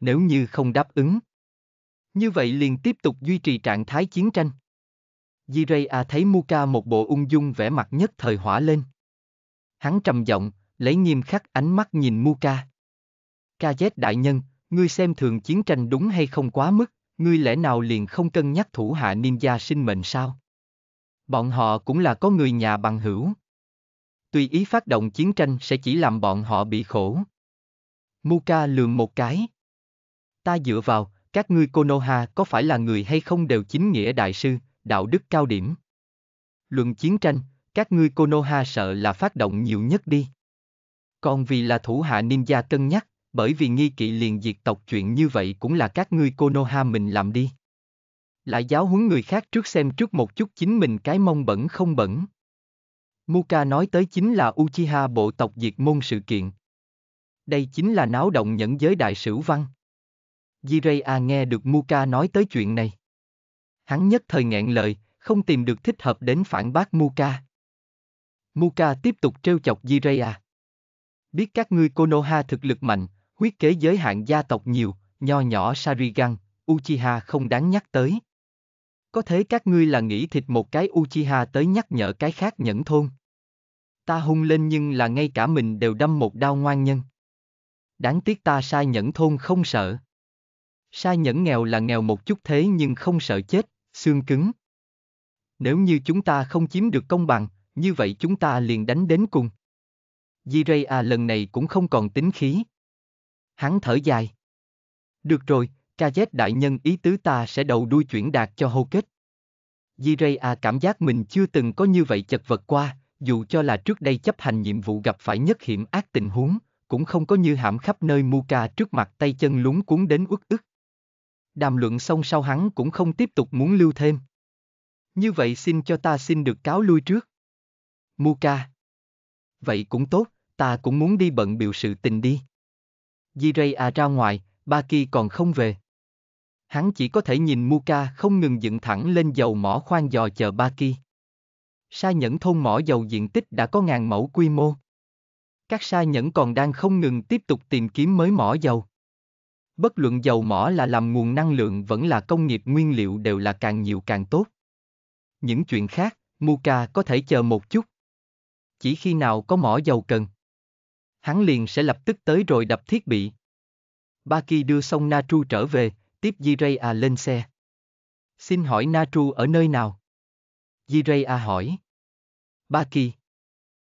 Nếu như không đáp ứng. Như vậy liền tiếp tục duy trì trạng thái chiến tranh. Jiraiya thấy Muka một bộ ung dung vẻ mặt nhất thời hỏa lên. Hắn trầm giọng, lấy nghiêm khắc ánh mắt nhìn Muka. Ca Kajet đại nhân, ngươi xem thường chiến tranh đúng hay không quá mức, ngươi lẽ nào liền không cân nhắc thủ hạ ninja sinh mệnh sao? Bọn họ cũng là có người nhà bằng hữu. Tùy ý phát động chiến tranh sẽ chỉ làm bọn họ bị khổ. Muka lườm một cái. Ta dựa vào, các ngươi Konoha có phải là người hay không đều chính nghĩa đại sư, đạo đức cao điểm. Luận chiến tranh, các ngươi Konoha sợ là phát động nhiều nhất đi. Còn vì là thủ hạ ninja cân nhắc, bởi vì nghi kỵ liền diệt tộc chuyện như vậy cũng là các ngươi Konoha mình làm đi. Lại giáo huấn người khác trước xem trước một chút chính mình cái mông bẩn không bẩn. Muka nói tới chính là Uchiha bộ tộc diệt môn sự kiện. Đây chính là náo động nhẫn giới đại sử văn. Jiraiya nghe được Muka nói tới chuyện này. Hắn nhất thời nghẹn lời, không tìm được thích hợp đến phản bác Muka. Muka tiếp tục trêu chọc Jiraiya. Biết các ngươi Konoha thực lực mạnh, Huyết kế giới hạn gia tộc nhiều, nho nhỏ Sarigan, Uchiha không đáng nhắc tới. Có thế các ngươi là nghĩ thịt một cái Uchiha tới nhắc nhở cái khác nhẫn thôn. Ta hung lên nhưng là ngay cả mình đều đâm một đao ngoan nhân. Đáng tiếc ta sai nhẫn thôn không sợ. Sai nhẫn nghèo là nghèo một chút thế nhưng không sợ chết, xương cứng. Nếu như chúng ta không chiếm được công bằng, như vậy chúng ta liền đánh đến cùng. Jiraiya lần này cũng không còn tính khí hắn thở dài. Được rồi, Kazet đại nhân ý tứ ta sẽ đầu đuôi chuyển đạt cho hô kết. Jiraya cảm giác mình chưa từng có như vậy chật vật qua, dù cho là trước đây chấp hành nhiệm vụ gặp phải nhất hiểm ác tình huống, cũng không có như hãm khắp nơi Muka trước mặt tay chân lúng cuốn đến uất ức. Đàm luận xong sau hắn cũng không tiếp tục muốn lưu thêm. Như vậy xin cho ta xin được cáo lui trước. Muka. Vậy cũng tốt, ta cũng muốn đi bận biểu sự tình đi. Jiray à ra ngoài, Baki còn không về. Hắn chỉ có thể nhìn Muka không ngừng dựng thẳng lên dầu mỏ khoan dò chờ Baki. Sai nhẫn thôn mỏ dầu diện tích đã có ngàn mẫu quy mô. Các sai nhẫn còn đang không ngừng tiếp tục tìm kiếm mới mỏ dầu. Bất luận dầu mỏ là làm nguồn năng lượng vẫn là công nghiệp nguyên liệu đều là càng nhiều càng tốt. Những chuyện khác, Muka có thể chờ một chút. Chỉ khi nào có mỏ dầu cần, hắn liền sẽ lập tức tới rồi đập thiết bị. Baki đưa xong Natru trở về, tiếp Jiraiya lên xe. Xin hỏi Natru ở nơi nào? Jiraiya hỏi. Baki.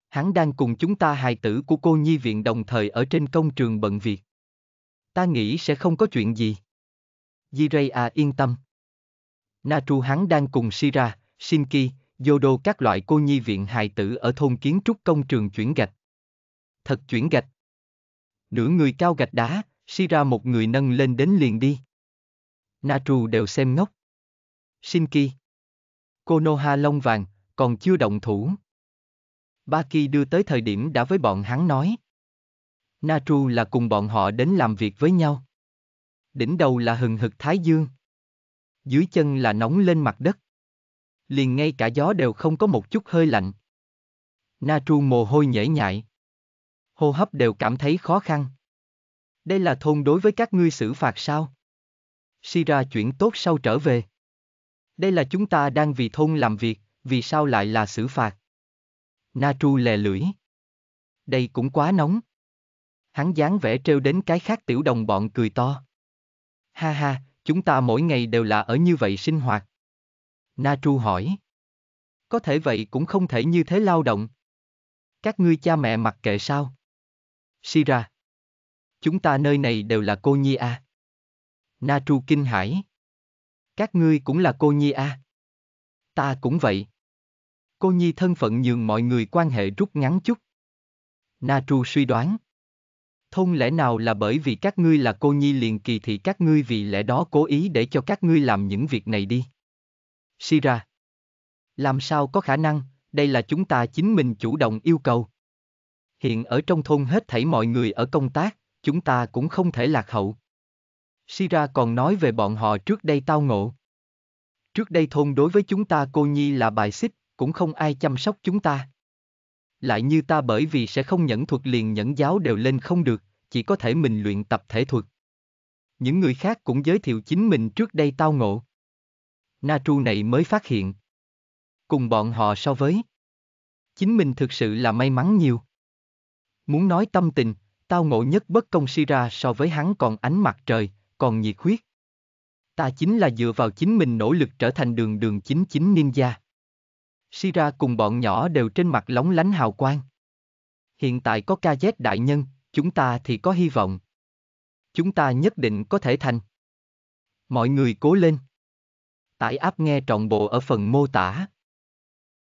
Hắn đang cùng chúng ta hài tử của cô nhi viện đồng thời ở trên công trường bận việc. Ta nghĩ sẽ không có chuyện gì. Jiraiya yên tâm. Natru hắn đang cùng Shira, Shinki, Yodo các loại cô nhi viện hài tử ở thôn kiến trúc công trường chuyển gạch thật chuyển gạch. Nửa người cao gạch đá, ra một người nâng lên đến liền đi. Natru đều xem ngốc. Shinki. Konoha lông vàng, còn chưa động thủ. Baki đưa tới thời điểm đã với bọn hắn nói. Natru là cùng bọn họ đến làm việc với nhau. Đỉnh đầu là hừng hực thái dương. Dưới chân là nóng lên mặt đất. Liền ngay cả gió đều không có một chút hơi lạnh. Natru mồ hôi nhễ nhại hô hấp đều cảm thấy khó khăn. Đây là thôn đối với các ngươi xử phạt sao? Sira chuyển tốt sau trở về. Đây là chúng ta đang vì thôn làm việc, vì sao lại là xử phạt? Natru lè lưỡi. Đây cũng quá nóng. Hắn dáng vẽ trêu đến cái khác tiểu đồng bọn cười to. Ha ha, chúng ta mỗi ngày đều là ở như vậy sinh hoạt. Natru hỏi. Có thể vậy cũng không thể như thế lao động. Các ngươi cha mẹ mặc kệ sao? Sira. Chúng ta nơi này đều là cô nhi a. À. Na kinh hãi. Các ngươi cũng là cô nhi a. Ta cũng vậy. Cô nhi thân phận nhường mọi người quan hệ rút ngắn chút. Na suy đoán. thôn lẽ nào là bởi vì các ngươi là cô nhi liền kỳ thị các ngươi vì lẽ đó cố ý để cho các ngươi làm những việc này đi. Sira. Làm sao có khả năng, đây là chúng ta chính mình chủ động yêu cầu hiện ở trong thôn hết thảy mọi người ở công tác, chúng ta cũng không thể lạc hậu. Sira còn nói về bọn họ trước đây tao ngộ. Trước đây thôn đối với chúng ta cô nhi là bài xích, cũng không ai chăm sóc chúng ta. Lại như ta bởi vì sẽ không nhẫn thuật liền nhẫn giáo đều lên không được, chỉ có thể mình luyện tập thể thuật. Những người khác cũng giới thiệu chính mình trước đây tao ngộ. Na Tru này mới phát hiện. Cùng bọn họ so với. Chính mình thực sự là may mắn nhiều. Muốn nói tâm tình, tao ngộ nhất bất công si ra so với hắn còn ánh mặt trời, còn nhiệt huyết. Ta chính là dựa vào chính mình nỗ lực trở thành đường đường chính chính ninja. Sira cùng bọn nhỏ đều trên mặt lóng lánh hào quang. Hiện tại có KZ đại nhân, chúng ta thì có hy vọng. Chúng ta nhất định có thể thành. Mọi người cố lên. Tải áp nghe trọn bộ ở phần mô tả.